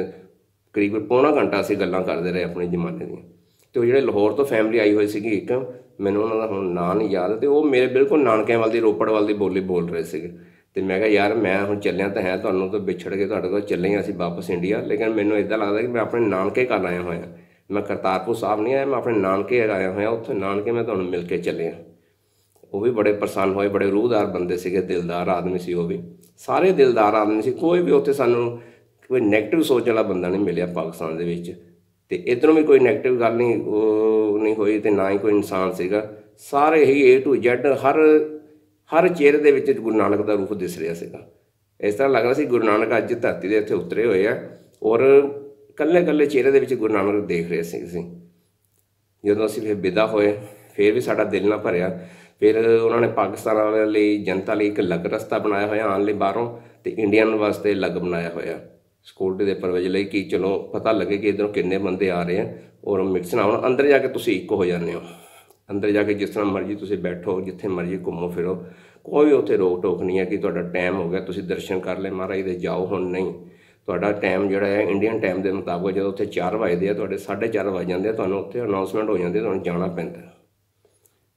S1: ਕਰੀਬ ਪੌਣਾ ਘੰਟਾ ਅਸੀਂ ਗੱਲਾਂ ਕਰਦੇ ਰਹੇ ਆਪਣੇ ਜਮਾਨੇ ਦੀਆਂ ਤੇ ਉਹ ਜਿਹੜੇ ਲਾਹੌਰ ਤੋਂ ਫੈਮਿਲੀ ਆਈ ਹੋਈ ਸੀਗੀ ਇੱਕ ਮੈਨੂੰ ਉਹਨਾਂ ਦਾ ਹੁਣ ਨਾਂ ਨਹੀਂ ਯਾਦ ਤੇ ਉਹ ਮੇਰੇ ਬਿਲਕੁਲ ਨਾਨਕੇ ਵਾਲ ਦੀ ਰੋਪੜ ਵਾਲ ਦੀ ਬੋਲੀ ਬੋਲ ਰਹੇ ਸੀਗੇ ਤੇ ਮੈਂ ਕਿਹਾ ਯਾਰ ਮੈਂ ਹੁਣ ਚੱਲਿਆ ਤਾਂ ਹੈ ਤੁਹਾਨੂੰ ਤੋਂ ਵਿਛੜ ਕੇ ਤੁਹਾਡੇ ਕੋਲ ਚੱਲੇ ਆ ਅਸੀਂ ਵਾਪਸ ਇੰਡੀਆ ਲੇਕਿਨ ਮੈਨੂੰ ਇਦਾਂ ਲੱਗਦਾ ਕਿ ਮੈਂ ਆਪਣੇ ਨਾਨਕੇ ਘਰ ਆਇਆ ਹੋਇਆ ਮੈਂ ਕਰਤਾਰਪੁਰ ਸਾਹਿਬ ਨਹੀਂ ਆਇਆ ਮੈਂ ਆਪਣੇ ਨਾਨਕੇ ਆਇਆ ਹੋਇਆ ਉੱਥੇ ਨਾਨਕੇ ਮੈਂ ਤੁਹਾਨੂੰ ਮਿਲ ਕੇ ਚੱਲਿਆ ਉਹ ਵੀ ਬੜੇ ਪ੍ਰਸੰਨ ਹੋਏ ਬੜੇ ਰੂਹਦਾਰ ਬੰਦੇ ਸੀਗੇ ਦਿਲਦਾਰ ਆਦਮੀ ਸੀ ਉਹ ਵੀ ਸਾਰੇ ਦਿਲਦਾਰ ਆਦਮੀ ਸੀ ਕੋਈ ਵੀ ਉੱਥੇ ਸਾਨੂੰ ਕੋਈ ਨੈਗੇਟਿਵ ਸੋਚ ਵਾਲਾ ਬੰਦਾ ਨਹੀਂ ਮਿਲਿਆ ਪਾਕਿਸਤਾਨ ਦੇ ਵਿੱਚ ਤੇ ਇਧਰੋਂ ਵੀ ਕੋਈ ਨੈਗੇਟਿਵ ਗੱਲ ਨਹੀਂ ਨਹੀਂ ਹੋਈ ਤੇ ਨਾ ਹੀ ਕੋਈ ਇਨਸਾਨ ਸੀਗਾ ਸਾਰੇ ਹੀ A to Z ਹਰ ਹਰ ਚਿਹਰੇ ਦੇ ਵਿੱਚ ਗੁਰੂ ਨਾਨਕ ਦਾ ਰੂਪ ਦਿਸ ਰਿਹਾ ਸੀਗਾ ਇਸ ਤਰ੍ਹਾਂ ਲੱਗ ਰਿਹਾ ਸੀ ਗੁਰੂ ਨਾਨਕ ਅੱਜ ਧਰਤੀ ਦੇ ਇੱਥੇ ਉਤਰੇ ਹੋਏ ਆ ਔਰ ਕੱਲੇ ਕੱਲੇ ਚਿਹਰੇ ਦੇ ਵਿੱਚ ਗੁਰੂ ਨਾਨਕ ਨੂੰ ਦੇਖ ਰਹੇ ਸੀ ਅਸੀਂ ਜਦੋਂ ਅਸੀਂ ਫਿਰ ਵਿਦਾ ਹੋਏ ਫਿਰ ਵੀ ਸਾਡਾ ਦਿਲ ਨਾ ਭਰਿਆ ਫਿਰ ਉਹਨਾਂ ਨੇ ਪਾਕਿਸਤਾਨ ਵਾਲਿਆਂ ਲਈ ਜਨਤਾ ਲਈ ਇੱਕ ਲਗ ਰਸਤਾ ਬਣਾਇਆ ਹੋਇਆ ਆਉਣ ਲਈ ਬਾਹਰੋਂ ਤੇ ਇੰਡੀਅਨ ਵਾਸਤੇ ਲਗ ਬਣਾਇਆ ਹੋਇਆ ਸਕਿਉਰਟੀ ਦੇ ਪਰਵਜ ਲਈ ਕਿ ਚਲੋ ਪਤਾ ਲੱਗੇ ਕਿ ਇਧਰੋਂ ਕਿੰਨੇ ਬੰਦੇ ਆ ਰਹੇ ਆ ਔਰ ਮਿਕਸ ਨਾ ਹੋਣ ਅੰਦਰ ਜਾ ਕੇ ਤੁਸੀਂ ਇੱਕ ਹੋ ਜਾਂਦੇ ਹੋ ਅੰਦਰ ਜਾ ਕੇ ਜਿਸ ਤਰ੍ਹਾਂ ਮਰਜ਼ੀ ਤੁਸੀਂ ਬੈਠੋ ਜਿੱਥੇ ਮਰਜ਼ੀ ਘੁੰਮੋ ਫਿਰੋ ਕੋਈ ਉੱਥੇ ਰੋਕ ਟੋਕ ਨਹੀਂ ਹੈ ਕਿ ਤੁਹਾਡਾ ਟਾਈਮ ਹੋ ਗਿਆ ਤੁਸੀਂ ਦਰਸ਼ਨ ਕਰ ਲੈ ਮਹਾਰਾਜ ਦੇ ਜਾਓ ਹੁਣ ਨਹੀਂ ਤੁਹਾਡਾ ਟਾਈਮ ਜਿਹੜਾ ਹੈ ਇੰਡੀਅਨ ਟਾਈਮ ਦੇ ਮੁਤਾਬਕ ਜਦੋਂ ਉੱਥੇ 4 ਵਜਦੇ ਆ ਤੁਹਾਡੇ 4:30 ਵਜ ਜਾਂਦੇ ਆ ਤੁਹਾਨੂੰ ਉੱਥੇ ਅਨਾਉਂਸਮੈਂਟ ਹੋ ਜਾਂਦੀ ਹੈ ਤੁਹਾਨੂੰ ਜਾਣਾ ਪੈਂਦਾ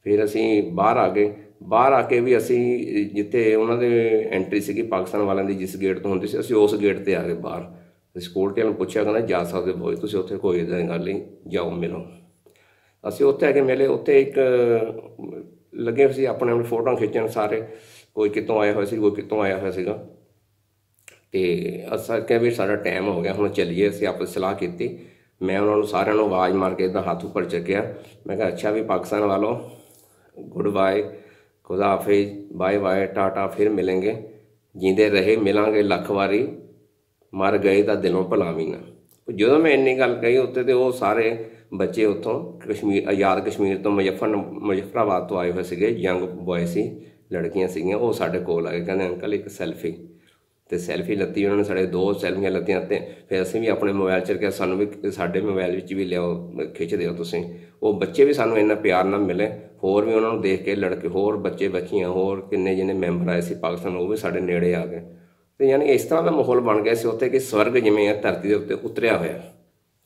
S1: ਫਿਰ ਅਸੀਂ ਬਾਹਰ ਆ ਗਏ ਬਾਹਰ ਆ ਕੇ ਵੀ ਅਸੀਂ ਜਿੱਥੇ ਉਹਨਾਂ ਦੇ ਐਂਟਰੀ ਸੀਗੀ ਪਾਕਿਸਤਾਨ ਵਾਲਿਆਂ ਦੀ ਜਿਸ ਗੇਟ ਤੋਂ ਹੁੰਦੀ ਸੀ ਅਸੀਂ ਉਸ ਗੇਟ ਤੇ ਆ ਗਏ ਬਾਹਰ ਸਿਕਿਉਰਟੀ ਨੂੰ ਪੁੱਛਿਆ ਕਹਿੰਦਾ ਜਾ ਸਕਦੇ ਬੋਏ ਤੁਸੀਂ ਉੱਥੇ ਕੋਈ ਇਦਾਂ ਗੱਲ ਨਹੀਂ ਜਾਓ ਮਿਲੋ ਅਸੀਂ ਉੱਥੇ ਆ ਕੇ ਮਿਲੇ ਉੱਥੇ ਇੱਕ ਲੱਗੇ ਸੀ ਆਪਣੇ ਆਪਣੇ ਫੋਟੋਆਂ ਖਿੱਚਣ ਸਾਰੇ ਕੋਈ ਕਿਤੋਂ ਆਇਆ ਹੋਇਆ ਸੀ ਕੋਈ ਕਿਤੋਂ ਆਇਆ ਹੋਇਆ ਸੀਗਾ ਤੇ ਅਸਾਂ ਕਿਹਾ ਵੀ ਸਾਡਾ ਟਾਈਮ ਹੋ ਗਿਆ ਹੁਣ ਚੱਲੀਏ ਅਸੀਂ ਆਪਸ ਸਲਾਹ ਕੀਤੀ ਮੈਂ ਉਹਨਾਂ ਨੂੰ ਸਾਰਿਆਂ ਨੂੰ ਆਵਾਜ਼ ਮਾਰ ਕੇ ਇਦਾਂ ਹੱਥ ਉੱਪਰ ਚੱਕਿਆ ਮੈਂ ਕਿਹਾ ਅੱਛਾ ਵੀ ਪਾਕਿਸਤਾਨ ਵਾਲੋ ਗੁੱਡ ਬਾਏ ਖੁਦਾ ਹਾਫਿਜ਼ ਬਾਏ ਬਾਏ ਟਾਟਾ ਫਿਰ ਮਿਲਾਂਗੇ ਜਿੰਦੇ ਰਹੇ ਮਿਲਾਂਗੇ ਲੱਖ ਵਾਰੀ ਮਰ ਗਏ ਤਾਂ ਦਿਲੋਂ ਭਲਾਵੀ ਨਾ ਜਦੋਂ ਮੈਂ ਇੰਨੀ ਗੱਲ ਕਹੀ ਉੱਤੇ ਤੇ ਉਹ ਸਾਰੇ ਬੱਚੇ ਉੱਥੋਂ ਕਸ਼ਮੀਰ ਆਜ਼ਾਦ ਕਸ਼ਮੀਰ ਤੋਂ ਮੁਜ਼ੱਫਰ ਮੁਜ਼ੱਫਰਾਬਾਦ ਤੋਂ ਆਏ ਹੋਏ ਸੀਗੇ ਯੰਗ ਬੋਏ ਸੀ ਲੜਕੀਆਂ ਸੀਗੀਆਂ ਉਹ ਸਾਡੇ ਕੋਲ ਆ ਕੇ ਕਹਿੰਦੇ ਅੰਕਲ ਇੱਕ ਸੈਲਫੀ ਤੇ ਸੈਲਫੀ ਲੱਤੀ ਉਹਨਾਂ ਨੇ ਸਾਡੇ ਦੋ ਸੈਲਫੀਆਂ ਲੱਤੀਆਂ ਤੇ ਫਿਰ ਅਸੀਂ ਵੀ ਆਪਣੇ ਮੋਬਾਈਲ 'ਚ ਕਿਹਾ ਸਾਨੂੰ ਵੀ ਸਾਡੇ ਮੋਬਾਈਲ ਵਿੱਚ ਵੀ ਲਿਆਓ ਖਿੱਚ ਦਿਓ ਤੁਸੀਂ ਉਹ ਬੱਚੇ ਵੀ ਸਾਨੂੰ ਇੰਨਾ ਪਿਆਰ ਨਾਲ ਮਿਲੇ ਹੋਰ ਵੀ ਉਹਨਾਂ ਨੂੰ ਦੇਖ ਕੇ ਲੜਕੇ ਹੋਰ ਬੱਚੇ ਬੱਚੀਆਂ ਹੋਰ ਕਿੰਨੇ ਜਿਹਨੇ ਮੈਂਬਰ ਆਏ ਸੀ ਪਾਕਿਸਤਾਨ ਉਹ ਵੀ ਸਾਡੇ ਨੇੜੇ ਆ ਗਏ ਤੇ ਯਾਨੀ ਇਸ ਤਰ੍ਹਾਂ ਦਾ ਮਾਹੌਲ ਬਣ ਗਿਆ ਸੀ ਉੱਥੇ ਕਿ ਸਵਰਗ ਜਿਵੇਂ ਆ ਧਰਤੀ ਦੇ ਉੱਤੇ ਉਤਰਿਆ ਹੋਇਆ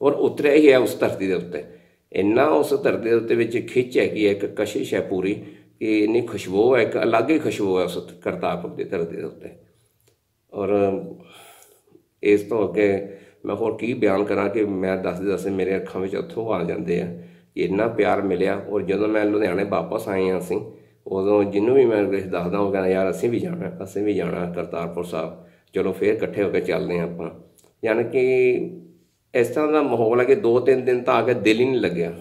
S1: ਔਰ ਉਤਰਿਆ ਹੀ ਹੈ ਉਸ ਧਰਤੀ ਦੇ ਉੱਤੇ ਇੰਨਾ ਉਸ ਧਰਤੀ ਦੇ ਉੱਤੇ ਵਿੱਚ ਖਿੱਚ ਹੈ ਕਿ ਇੱਕ ਕਸ਼ਿਸ਼ ਹੈ ਪੂਰੀ ਕਿ ਇੰਨੀ ਖੁਸ਼ਬੂ ਹੈ ਇੱਕ ਅਲੱਗ ਹੀ ਖੁਸ਼ਬੂ ਹੈ ਉਸ ਕਰਤਾਰਪੁਰ ਦੀ ਧਰਤੀ ਦੇ ਉੱਤੇ ਔਰ ਇਸ ਤੋਂ ਅੱਗੇ ਮੈਂ ਹੋਰ ਕੀ ਬਿਆਨ ਕਰਾਂ ਕਿ ਮੈਂ ਦੱਸਦੇ ਦੱਸੇ ਮੇਰੇ ਅੱਖਾਂ ਵਿੱਚ ਉੱਥੋਂ ਆ ਜਾਂਦੇ ਆ ਇੰਨਾ ਪਿਆਰ ਮਿਲਿਆ ਔਰ ਜਦੋਂ ਮੈਂ ਲੁਧਿਆਣੇ ਵਾਪਸ ਆਏ ਆ ਅਸੀਂ ਉਦੋਂ ਜਿੰਨੂੰ ਵੀ ਮੈਂ ਕੁਝ ਦੱਸਦਾ ਹਾਂ ਕਹਿੰਦਾ ਯਾਰ ਅਸੀਂ ਵੀ ਜਾਣਾ ਅਸੀਂ ਵੀ ਜਾਣਾ ਕਰਤਾਰਪੁਰ ਸਾਹਿਬ ਚਲੋ ਫੇਰ ਇਕੱਠੇ ਹੋ ਕੇ ਚੱਲਦੇ ਆ ਆਪਾਂ ਯਾਨੀ ਕਿ ਇਸ ਤਰ੍ਹਾਂ ਦਾ ਮਾਹੌਲ ਹੈ ਕਿ 2-3 ਦਿਨ ਤਾਂ ਆ ਕੇ ਦਿਲ ਹੀ ਨਹੀਂ ਲੱਗਿਆ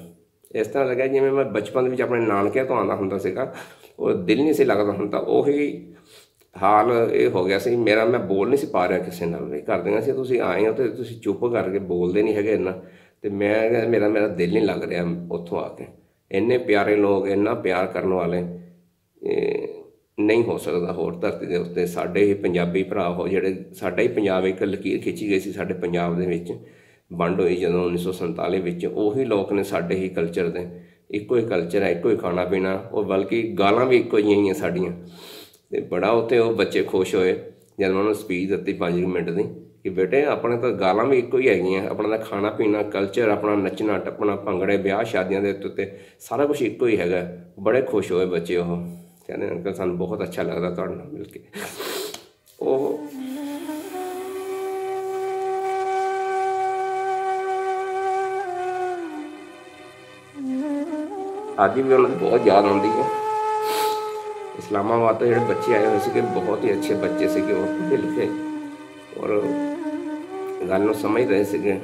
S1: ਇਸ ਤਰ੍ਹਾਂ ਲੱਗਿਆ ਜਿਵੇਂ ਮੈਂ ਬਚਪਨ ਵਿੱਚ ਆਪਣੇ ਨਾਨਕਿਆਂ ਤੋਂ ਆਉਂਦਾ ਹੁੰਦਾ ਸੀਗਾ ਉਹ ਦਿਲ ਨਹੀਂ ਸੀ ਲੱਗਦਾ ਹੁੰਦਾ ਉਹੀ ਹਾਲ ਇਹ ਹੋ ਗਿਆ ਸੀ ਮੇਰਾ ਮੈਂ ਬੋਲ ਨਹੀਂ ਸੀ ਪਾ ਰਿਹਾ ਕਿਸੇ ਨਾਲ ਕਰਦੇ ਨਾ ਸੀ ਤੁਸੀਂ ਆਏ ਹੋ ਤੇ ਤੁਸੀਂ ਚੁੱਪ ਕਰਕੇ ਬੋਲਦੇ ਨਹੀਂ ਹੈਗੇ ਇੰਨਾ ਤੇ ਮੈਂ ਮੇਰਾ ਮੇਰਾ ਦਿਲ ਨਹੀਂ ਲੱਗ ਰਿਹਾ ਉੱਥੋਂ ਆ ਕੇ ਇੰਨੇ ਪਿਆਰੇ ਲੋਕ ਇੰਨਾ ਪਿਆਰ ਕਰਨ ਵਾਲੇ ਨਹੀਂ ਹੋ ਸਕਦਾ ਹੋਰ ਧਰਤੀ ਦੇ ਉੱਤੇ ਸਾਡੇ ਹੀ ਪੰਜਾਬੀ ਭਰਾ ਹੋ ਜਿਹੜੇ ਸਾਡਾ ਹੀ ਪੰਜਾਬ ਇੱਕ ਲਕੀਰ ਖਿੱਚੀ ਗਈ ਸੀ ਸਾਡੇ ਪੰਜਾਬ ਦੇ ਵਿੱਚ ਵੰਡ ਹੋਈ ਜਦੋਂ 1947 ਵਿੱਚ ਉਹੀ ਲੋਕ ਨੇ ਸਾਡੇ ਹੀ ਕਲਚਰ ਦੇ ਇੱਕੋ ਹੀ ਕਲਚਰ ਹੈ ਇੱਕੋ ਹੀ ਖਾਣਾ ਪੀਣਾ ਉਹ ਬਲਕਿ ਗਾਲਾਂ ਵੀ ਇੱਕੋ ਹੀ ਆਈਆਂ ਸਾਡੀਆਂ ਤੇ ਬੜਾ ਉਤੇ ਉਹ ਬੱਚੇ ਖੁਸ਼ ਹੋਏ ਜਦ ਉਹਨਾਂ ਨੂੰ ਸਪੀਚ ਦਿੱਤੀ 5 ਮਿੰਟ ਦੀ ਕਿ ਬੇਟੇ ਆਪਣੇ ਤਾਂ ਗਾਲਾਂ ਵੀ ਇੱਕੋ ਹੀ ਹੈਗੀਆਂ ਆਪਣਾ ਤਾਂ ਖਾਣਾ ਪੀਣਾ ਕਲਚਰ ਆਪਣਾ ਨੱਚਣਾ ਟੱਪਣਾ ਭੰਗੜੇ ਵਿਆਹ ਸ਼ਾਦੀਆਂ ਦੇ ਉੱਤੇ ਸਾਰਾ ਕੁਝ ਇੱਕੋ ਹੀ ਹੈਗਾ ਬੜੇ ਖੁਸ਼ ਹੋਏ ਬੱਚੇ ਉਹ ਕਹਿੰਦੇ ਅੰਕਲ ਸਾਨੂੰ ਬਹੁਤ ਅੱਛਾ ਲੱਗਦਾ ਤੁਹਾਡੇ ਨਾਲ ਮਿਲ ਕੇ ਉਹ ਆਦੀ ਵੀ ਉਹਨਾਂ ਨੂੰ ਬਹੁਤ ਯਾਦ ਆਉਂਦੀ ਹੈ ਇਸਲਾਮਾਬਾਦ ਤੋਂ ਜਿਹੜੇ ਬੱਚੇ ਆਏ ਹੋਏ ਸੀਗੇ ਬਹੁਤ ਹੀ ਅੱਛੇ ਬੱਚੇ ਸੀਗੇ ਉਹ ਪੜ੍ਹੇ ਕੇ ਔਰ ਗੱਲ ਨੂੰ ਸਮਝ ਰਹੇ ਸੀਗੇ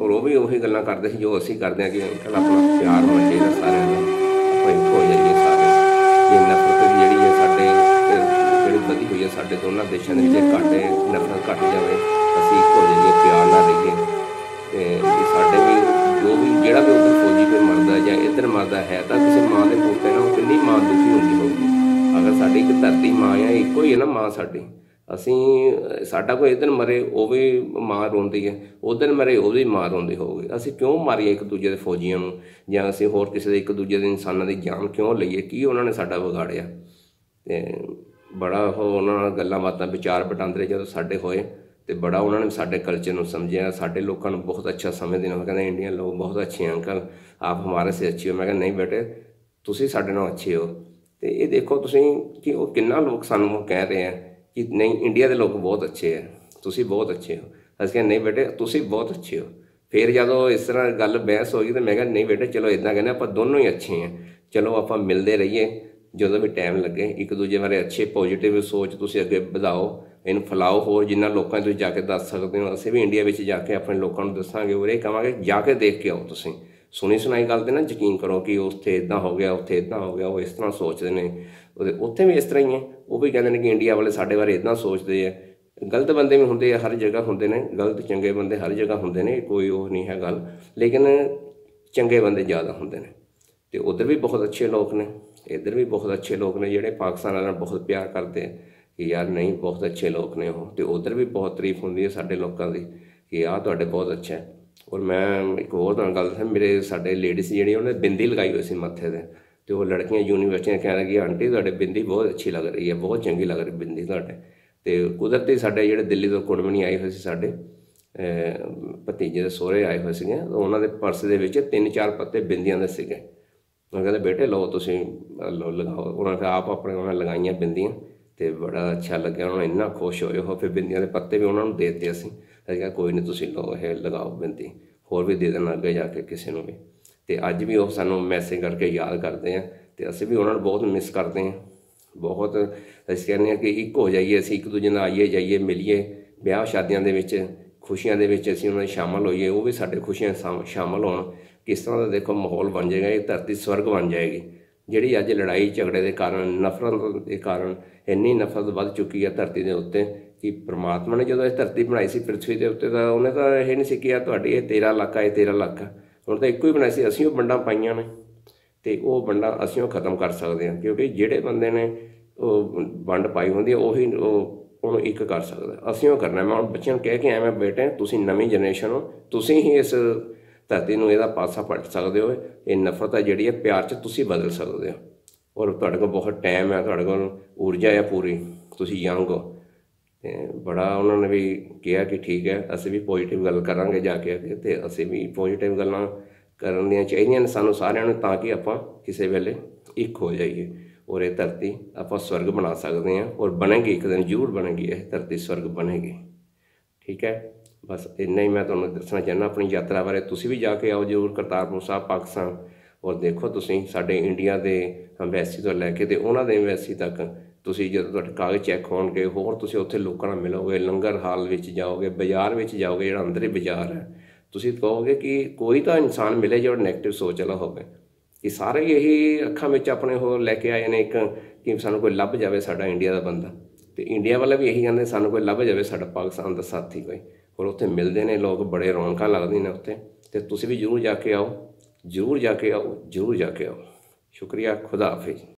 S1: ਔਰ ਉਹ ਵੀ ਉਹੀ ਗੱਲਾਂ ਕਰਦੇ ਸੀ ਜੋ ਅਸੀਂ ਕਰਦੇ ਆ ਕਿ ਅੰਕਲ ਆਪਣਾ ਪਿਆਰ ਹੋਣਾ ਚਾਹੀਦਾ ਸਾਰਿਆਂ ਨੂੰ ਕੋਈ ਇੱਕੋ ਜਾਈਏ ਸਾਰੇ ਇਹ ਨਫ਼ਰਤ ਜਿਹੜੀ ਹੈ ਸਾਡੇ ਜਿਹੜੀ ਬਦੀ ਹੋਈ ਹੈ ਸਾਡੇ ਦੋਨਾਂ ਦੇਸ਼ਾਂ ਦੇ ਵਿੱਚ ਘਟੇ ਨਫ਼ਰਤ ਘਟ ਜਾਵੇ ਅਸੀਂ ਖੋ ਜਾਈਏ ਪਿਆਰ ਨਾਲ ਰਹੀਏ ਤੇ ਇਹ ਸਾਡੇ ਵੀ ਜੋ ਵੀ ਜਿਹੜਾ ਵੀ ਉਧਰ ਫੌਜੀ ਕੋਈ ਮਰਦਾ ਜਾਂ ਇੱਧਰ ਮਰਦਾ ਹੈ ਤਾਂ ਕਿਸੇ ਮਾਂ ਦੇ ਪੁੱਤ ਨੂੰ ਕਿੰਨੀ ਤੇ ਧਰਤੀ ਮਾਂ ਆ ਇੱਕੋ ਹੀ ਹੈ ਨਾ ਮਾਂ ਸਾਡੀ ਅਸੀਂ ਸਾਡਾ ਕੋਈ ਇਹਦਨ ਮਰੇ ਉਹ ਵੀ ਮਾਂ ਰੋਂਦੀ ਹੈ ਦਿਨ ਮਰੇ ਉਹ ਵੀ ਮਾਂ ਰੋਂਦੀ ਹੋਊਗੀ ਅਸੀਂ ਕਿਉਂ ਮਾਰੀਏ ਇੱਕ ਦੂਜੇ ਦੇ ਫੌਜੀਆਂ ਨੂੰ ਜਾਂ ਅਸੀਂ ਹੋਰ ਕਿਸੇ ਦੇ ਇੱਕ ਦੂਜੇ ਦੇ ਇਨਸਾਨਾਂ ਦੀ ਜਾਨ ਕਿਉਂ ਲਈਏ ਕੀ ਉਹਨਾਂ ਨੇ ਸਾਡਾ ਵਿਗਾੜਿਆ ਤੇ ਬੜਾ ਉਹ ਉਹਨਾਂ ਨਾਲ ਗੱਲਾਂ ਬਾਤਾਂ ਵਿਚਾਰ ਵਟਾਂਦਰੇ ਜਦੋਂ ਸਾਡੇ ਹੋਏ ਤੇ ਬੜਾ ਉਹਨਾਂ ਨੇ ਸਾਡੇ ਕਲਚਰ ਨੂੰ ਸਮਝਿਆ ਸਾਡੇ ਲੋਕਾਂ ਨੂੰ ਬਹੁਤ ਅੱਛਾ ਸਮਝਦੇ ਨੇ ਉਹ ਕਹਿੰਦੇ ਇੰਡੀਅਨ ਲੋਕ ਬਹੁਤ ਅੱਛੇ ਅੰਕਲ ਆਪ ਹਮਾਰੇ ਸੇ ਅੱਛੇ ਹੋ ਮੈਂ ਕਹਿੰਦਾ ਨਹੀਂ ਬੇਟੇ ਤੁਸੀਂ ਸਾਡੇ ਨਾਲ ਅੱਛੇ ਹੋ ਤੇ ਇਹ ਦੇਖੋ ਤੁਸੀਂ ਕਿ ਉਹ ਕਿੰਨਾ ਲੋਕ ਸਾਨੂੰ ਉਹ ਕਹਿ ਰਹੇ ਆ ਕਿ ਨਹੀਂ ਇੰਡੀਆ ਦੇ ਲੋਕ ਬਹੁਤ ਅੱਛੇ ਆ ਤੁਸੀਂ ਬਹੁਤ ਅੱਛੇ ਹੋ ਅਸੀਂ ਕਹਿੰਦੇ ਨਹੀਂ ਬੇਟੇ ਤੁਸੀਂ ਬਹੁਤ ਅੱਛੇ ਹੋ ਫਿਰ ਜਦੋਂ ਇਸ ਤਰ੍ਹਾਂ ਗੱਲ ਬਹਿਸ ਹੋ ਗਈ ਤੇ ਮੈਂ ਕਿਹਾ ਨਹੀਂ ਬੇਟੇ ਚਲੋ ਇਦਾਂ ਕਹਿੰਦੇ ਆਪਾਂ ਦੋਨੋਂ ਹੀ ਅੱਛੇ ਆ ਚਲੋ ਆਪਾਂ ਮਿਲਦੇ ਰਹੀਏ ਜਦੋਂ ਵੀ ਟਾਈਮ ਲੱਗੇ ਇੱਕ ਦੂਜੇ ਬਾਰੇ ਅੱਛੇ ਪੋਜ਼ਿਟਿਵ ਸੋਚ ਤੁਸੀਂ ਅੱਗੇ ਵਧਾਓ ਇਹਨੂੰ ਫਲਾਓ ਹੋਰ ਜਿੰਨਾ ਲੋਕਾਂ ਨੂੰ ਤੁਸੀਂ ਜਾ ਕੇ ਦੱਸ ਸਕਦੇ ਹੋ ਅਸੀਂ ਵੀ ਇੰਡੀਆ ਵਿੱਚ ਜਾ ਕੇ ਆਪਣੇ ਲੋਕਾਂ ਨੂੰ ਦੱਸਾਂਗੇ ਉਰੇ ਕਹਾਂਗੇ ਜਾ ਕੇ ਦੇਖ ਕੇ ਆਓ ਤੁਸੀਂ ਸੁਣੀ ਸੁਣਾਈ ਗੱਲ ਤੇ ਨਾ ਯਕੀਨ ਕਰੋ ਕਿ ਉੱਥੇ ਇਦਾਂ ਹੋ ਗਿਆ ਉੱਥੇ ਇਦਾਂ ਹੋ ਗਿਆ ਉਹ ਇਸ ਤਰ੍ਹਾਂ ਸੋਚਦੇ ਨੇ ਉਹਦੇ ਉੱਥੇ ਵੀ ਇਸ ਤਰ੍ਹਾਂ ਹੀ ਹੈ ਉਹ ਵੀ ਕਹਿੰਦੇ ਨੇ ਕਿ ਇੰਡੀਆ ਵਾਲੇ ਸਾਡੇ ਬਾਰੇ ਇਦਾਂ ਸੋਚਦੇ ਆ ਗਲਤ ਬੰਦੇ ਵੀ ਹੁੰਦੇ ਆ ਹਰ ਜਗ੍ਹਾ ਹੁੰਦੇ ਨੇ ਗਲਤ ਚੰਗੇ ਬੰਦੇ ਹਰ ਜਗ੍ਹਾ ਹੁੰਦੇ ਨੇ ਕੋਈ ਉਹ ਨਹੀਂ ਹੈ ਗੱਲ ਲੇਕਿਨ ਚੰਗੇ ਬੰਦੇ ਜ਼ਿਆਦਾ ਹੁੰਦੇ ਨੇ ਤੇ ਉਧਰ ਵੀ ਬਹੁਤ ਅੱਛੇ ਲੋਕ ਨੇ ਇਧਰ ਵੀ ਬਹੁਤ ਅੱਛੇ ਲੋਕ ਨੇ ਜਿਹੜੇ ਪਾਕਿਸਤਾਨ ਵਾਲਿਆਂ ਨਾਲ ਬਹੁਤ ਪਿਆਰ ਕਰਦੇ ਆ ਕਿ ਯਾਰ ਨਹੀਂ ਬਹੁਤ ਅੱਛੇ ਲੋਕ ਨੇ ਉਹ ਤੇ ਉਧਰ ਵੀ ਬਹੁਤ ਤਾਰੀਫ ਹੁੰਦੀ ਹੈ ਸਾਡੇ ਲੋਕਾਂ ਦੀ ਕਿ ਆ ਤੁਹਾਡੇ ਬਹੁਤ ਅੱਛਾ ਹੈ ਔਰ ਮੈਂ ਇੱਕ ਹੋਰ ਤਾਂ ਗੱਲ ਸੀ ਮੇਰੇ ਸਾਡੇ ਲੇਡੀਜ਼ ਜਿਹੜੀ ਉਹਨੇ ਬਿੰਦੀ ਲਗਾਈ ਹੋਈ ਸੀ ਮੱਥੇ ਤੇ ਤੇ ਉਹ ਲੜਕੀਆਂ ਯੂਨੀਵਰਸਿਟੀਆਂ ਕਹਿ ਰਹੀ ਕਿ ਆਂਟੀ ਤੁਹਾਡੇ ਬਿੰਦੀ ਬਹੁਤ ਅੱਛੀ ਲੱਗ ਰਹੀ ਹੈ ਬਹੁਤ ਚੰਗੀ ਲੱਗ ਰਹੀ ਬਿੰਦੀ ਤੁਹਾਡੇ ਤੇ ਕੁਦਰਤੀ ਸਾਡੇ ਜਿਹੜੇ ਦਿੱਲੀ ਤੋਂ ਕੁੜਮਣੀ ਆਈ ਹੋਈ ਸੀ ਸਾਡੇ ਭਤੀਜੇ ਦੇ ਸਹੁਰੇ ਆਏ ਹੋਏ ਸੀਗੇ ਉਹਨਾਂ ਦੇ ਪਰਸ ਦੇ ਵਿੱਚ ਤਿੰਨ ਚਾਰ ਪੱਤੇ ਬਿੰਦੀਆਂ ਦੇ ਸੀਗੇ ਉਹ ਕਹਿੰਦੇ ਬੇਟੇ ਲਓ ਤੁਸੀਂ ਲਓ ਲਗਾਓ ਉਹਨਾਂ ਨੇ ਆਪ ਆਪਣੇ ਉਹਨਾਂ ਲਗਾਈਆਂ ਬਿੰਦੀਆਂ ਤੇ ਬੜਾ ਅੱਛਾ ਲੱਗਿਆ ਉਹਨਾਂ ਇੰਨਾ ਖੁਸ਼ ਹੋਏ ਹੋ ਫਿਰ ਬਿੰਦੀਆਂ ਦੇ ਪੱਤੇ ਵੀ ਉਹਨਾਂ ਨੂੰ ਦੇ ਦਿੱਤੇ ਅਸੀਂ ਅਸੀਂ ਕੋਈ ਨਹੀਂ ਤੁਸੀਂ ਲੋ ਇਹ ਲਗਾਓ ਬਿੰਦੀ ਹੋਰ ਵੀ ਦੇ ਦੇਣਾ ਅੱਗੇ ਜਾ ਕੇ ਕਿਸੇ ਨੂੰ ਵੀ ਤੇ ਅੱਜ ਵੀ ਉਹ ਸਾਨੂੰ ਮੈਸੇਜ ਕਰਕੇ ਯਾਦ ਕਰਦੇ ਆ ਤੇ ਅਸੀਂ ਵੀ ਉਹਨਾਂ ਨੂੰ ਬਹੁਤ ਮਿਸ ਕਰਦੇ ਆ ਬਹੁਤ ਅਸੀਂ ਕਹਿੰਦੇ ਆ ਕਿ ਇੱਕ ਹੋ ਜਾਈਏ ਅਸੀਂ ਇੱਕ ਦੂਜੇ ਨਾਲ ਆਈਏ ਜਾਈਏ ਮਿਲੀਏ ਵਿਆਹ ਸ਼ਾਦੀਆਂ ਦੇ ਵਿੱਚ ਖੁਸ਼ੀਆਂ ਦੇ ਵਿੱਚ ਅਸੀਂ ਉਹਨਾਂ ਨਾਲ ਸ਼ਾਮਲ ਹੋਈਏ ਉਹ ਵੀ ਸਾਡੇ ਖੁਸ਼ੀਆਂ ਸ਼ਾਮਲ ਹੋਣ ਕਿਸ ਤਰ੍ਹਾਂ ਦਾ ਦੇਖੋ ਮਾਹੌਲ ਬਣ ਜਾਏਗਾ ਇਹ ਧਰਤੀ ਸਵਰਗ ਬਣ ਜਾਏਗੀ ਜਿਹੜੀ ਅੱਜ ਲੜਾਈ ਝਗੜੇ ਦੇ ਕਾਰਨ ਨਫ਼ਰਤ ਦੇ ਕਾਰਨ ਇੰਨੀ ਨਫ਼ਰਤ ਵੱਧ ਚੁੱਕੀ ਹੈ ਧਰਤੀ ਦੇ ਉੱਤੇ ਕਿ ਪ੍ਰਮਾਤਮਾ ਨੇ ਜਦੋਂ ਇਹ ਧਰਤੀ ਬਣਾਈ ਸੀ ਪ੍ਰithvi ਦੇ ਉੱਤੇ ਤਾਂ ਉਹਨੇ ਤਾਂ ਇਹ ਨਹੀਂ ਸੀ ਕਿਹਾ ਤੁਹਾਡੀ ਇਹ 13 ਲੱਖ ਆ ਇਹ 13 ਲੱਖ ਆ ਹੁਣ ਤਾਂ ਇੱਕੋ ਹੀ ਬਣਾਈ ਸੀ ਅਸੀਂ ਉਹ ਵੰਡਾਂ ਪਾਈਆਂ ਨੇ ਤੇ ਉਹ ਵੰਡਾਂ ਅਸੀਂ ਉਹ ਖਤਮ ਕਰ ਸਕਦੇ ਹਾਂ ਕਿਉਂਕਿ ਜਿਹੜੇ ਬੰਦੇ ਨੇ ਉਹ ਵੰਡ ਪਾਈ ਹੁੰਦੀ ਹੈ ਉਹੀ ਉਹ ਉਹਨੂੰ ਇੱਕ ਕਰ ਸਕਦਾ ਅਸੀਂ ਉਹ ਕਰਨਾ ਮੈਂ ਹੁਣ ਬੱਚਿਆਂ ਨੂੰ ਕਹਿ ਕੇ ਆਇਆ ਮੈਂ ਬੇਟੇ ਤੁਸੀਂ ਨਵੀਂ ਜਨਰੇਸ਼ਨ ਹੋ ਤੁਸੀਂ ਹੀ ਇਸ ਧਰਤੀ ਨੂੰ ਇਹਦਾ ਪਾਸਾ ਪਲਟ ਸਕਦੇ ਹੋ ਇਹ ਨਫ਼ਰਤ ਹੈ ਜਿਹੜੀ ਹੈ ਪਿਆਰ 'ਚ ਤੁਸੀਂ ਬਦਲ ਸਕਦੇ ਹੋ ਔਰ ਤੁਹਾਡੇ ਕੋਲ ਬਹੁਤ ਟਾਈਮ ਹੈ ਤੁਹਾਡੇ ਕੋਲ ਊਰਜਾ ਹੈ ਪੂਰੀ ਤੁਸੀਂ ਯੰਗ ਹੋ ਤੇ ਬੜਾ ਉਹਨਾਂ ਨੇ ਵੀ ਕਿਹਾ ਕਿ ਠੀਕ ਹੈ ਅਸੀਂ ਵੀ ਪੋਜ਼ਿਟਿਵ ਗੱਲ ਕਰਾਂਗੇ ਜਾ ਕੇ ਅੱਗੇ ਤੇ ਅਸੀਂ ਵੀ ਪੋਜ਼ਿਟਿਵ ਗੱਲਾਂ ਕਰਨੀਆਂ ਚਾਹੀਦੀਆਂ ਨੇ ਸਾਨੂੰ ਸਾਰਿਆਂ ਨੂੰ ਤਾਂ ਕਿ ਆਪਾਂ ਕਿਸੇ ਵੇਲੇ ਇੱਕ ਹੋ ਜਾਈਏ ਔਰ ਇਹ ਧਰਤੀ ਆਪਾਂ ਸਵਰਗ ਬਣਾ ਸਕਦੇ ਹਾਂ ਔਰ ਬਣੇਗੀ ਇੱਕ ਦਿਨ ਜ਼ਰੂਰ ਬਣੇਗੀ ਇਹ ਧਰਤੀ ਸਵਰਗ ਬਣੇਗੀ ਠੀਕ ਹੈ ਬਸ ਇੰਨਾ ਹੀ ਮੈਂ ਤੁਹਾਨੂੰ ਦੱਸਣਾ ਚਾਹੁੰਦਾ ਆਪਣੀ ਯਾਤਰਾ ਬਾਰੇ ਤੁਸੀਂ ਵੀ ਜਾ ਕੇ ਆਓ ਜ਼ਰੂਰ ਕਰਤਾਰਪੁਰ ਸਾਹਿਬ ਪਾਕਿਸਤਾਨ ਔਰ ਦੇਖੋ ਤੁਸੀਂ ਸਾਡੇ ਇੰਡੀਆ ਦੇ ਅੰਬੈਸੀ ਤੋਂ ਲੈ ਕੇ ਤੇ ਉਹਨਾਂ ਦੇ ਅੰਬੈਸੀ ਤੱਕ ਤੁਸੀਂ ਜਦੋਂ ਤੁਹਾਡੇ ਕਾਗਜ਼ ਚੈੱਕ ਹੋਣਗੇ ਹੋਰ ਤੁਸੀਂ ਉੱਥੇ ਲੋਕਾਂ ਨਾਲ ਮਿਲੋਗੇ ਲੰਗਰ ਹਾਲ ਵਿੱਚ ਜਾਓਗੇ ਬਾਜ਼ਾਰ ਵਿੱਚ ਜਾਓਗੇ ਜਿਹੜਾ ਅੰਦਰ ਹੀ ਬਾਜ਼ਾਰ ਹੈ ਤੁਸੀਂ ਕਹੋਗੇ ਕਿ ਕੋਈ ਤਾਂ ਇਨਸਾਨ ਮਿਲੇ ਜਿਹੜਾ ਨੈਗੇਟਿਵ ਸੋਚ ਵਾਲਾ ਹੋਵੇ ਕਿ ਸਾਰੇ ਇਹੀ ਅੱਖਾਂ ਵਿੱਚ ਆਪਣੇ ਹੋ ਲੈ ਕੇ ਆਏ ਨੇ ਇੱਕ ਕਿ ਸਾਨੂੰ ਕੋਈ ਲੱਭ ਜਾਵੇ ਸਾਡਾ ਇੰਡੀਆ ਦਾ ਬੰਦਾ ਤੇ ਇੰਡੀਆ ਵਾਲਾ ਵੀ ਇਹੀ ਕਹਿੰਦੇ ਸਾਨੂੰ ਕੋਈ ਲੱਭ ਜਾਵੇ ਸਾਡਾ ਪਾਕਿਸਤਾਨ ਦਾ ਸਾਥੀ ਕੋਈ ਹੋਰ ਉੱਥੇ ਮਿਲਦੇ ਨੇ ਲੋਕ ਬੜੇ ਰੌਣਕਾਂ ਲੱਗਦੀ ਨੇ ਉੱਥੇ ਤੇ ਤੁਸੀਂ ਵੀ ਜ਼ਰੂਰ ਜਾ ਕੇ ਆਓ ਜ਼ਰੂਰ ਜਾ ਕੇ ਆਓ ਜ਼ਰੂਰ ਜਾ ਕੇ ਆਓ ਸ਼ੁਕਰੀਆ ਖੁਦਾ ਹਾਫਿਜ਼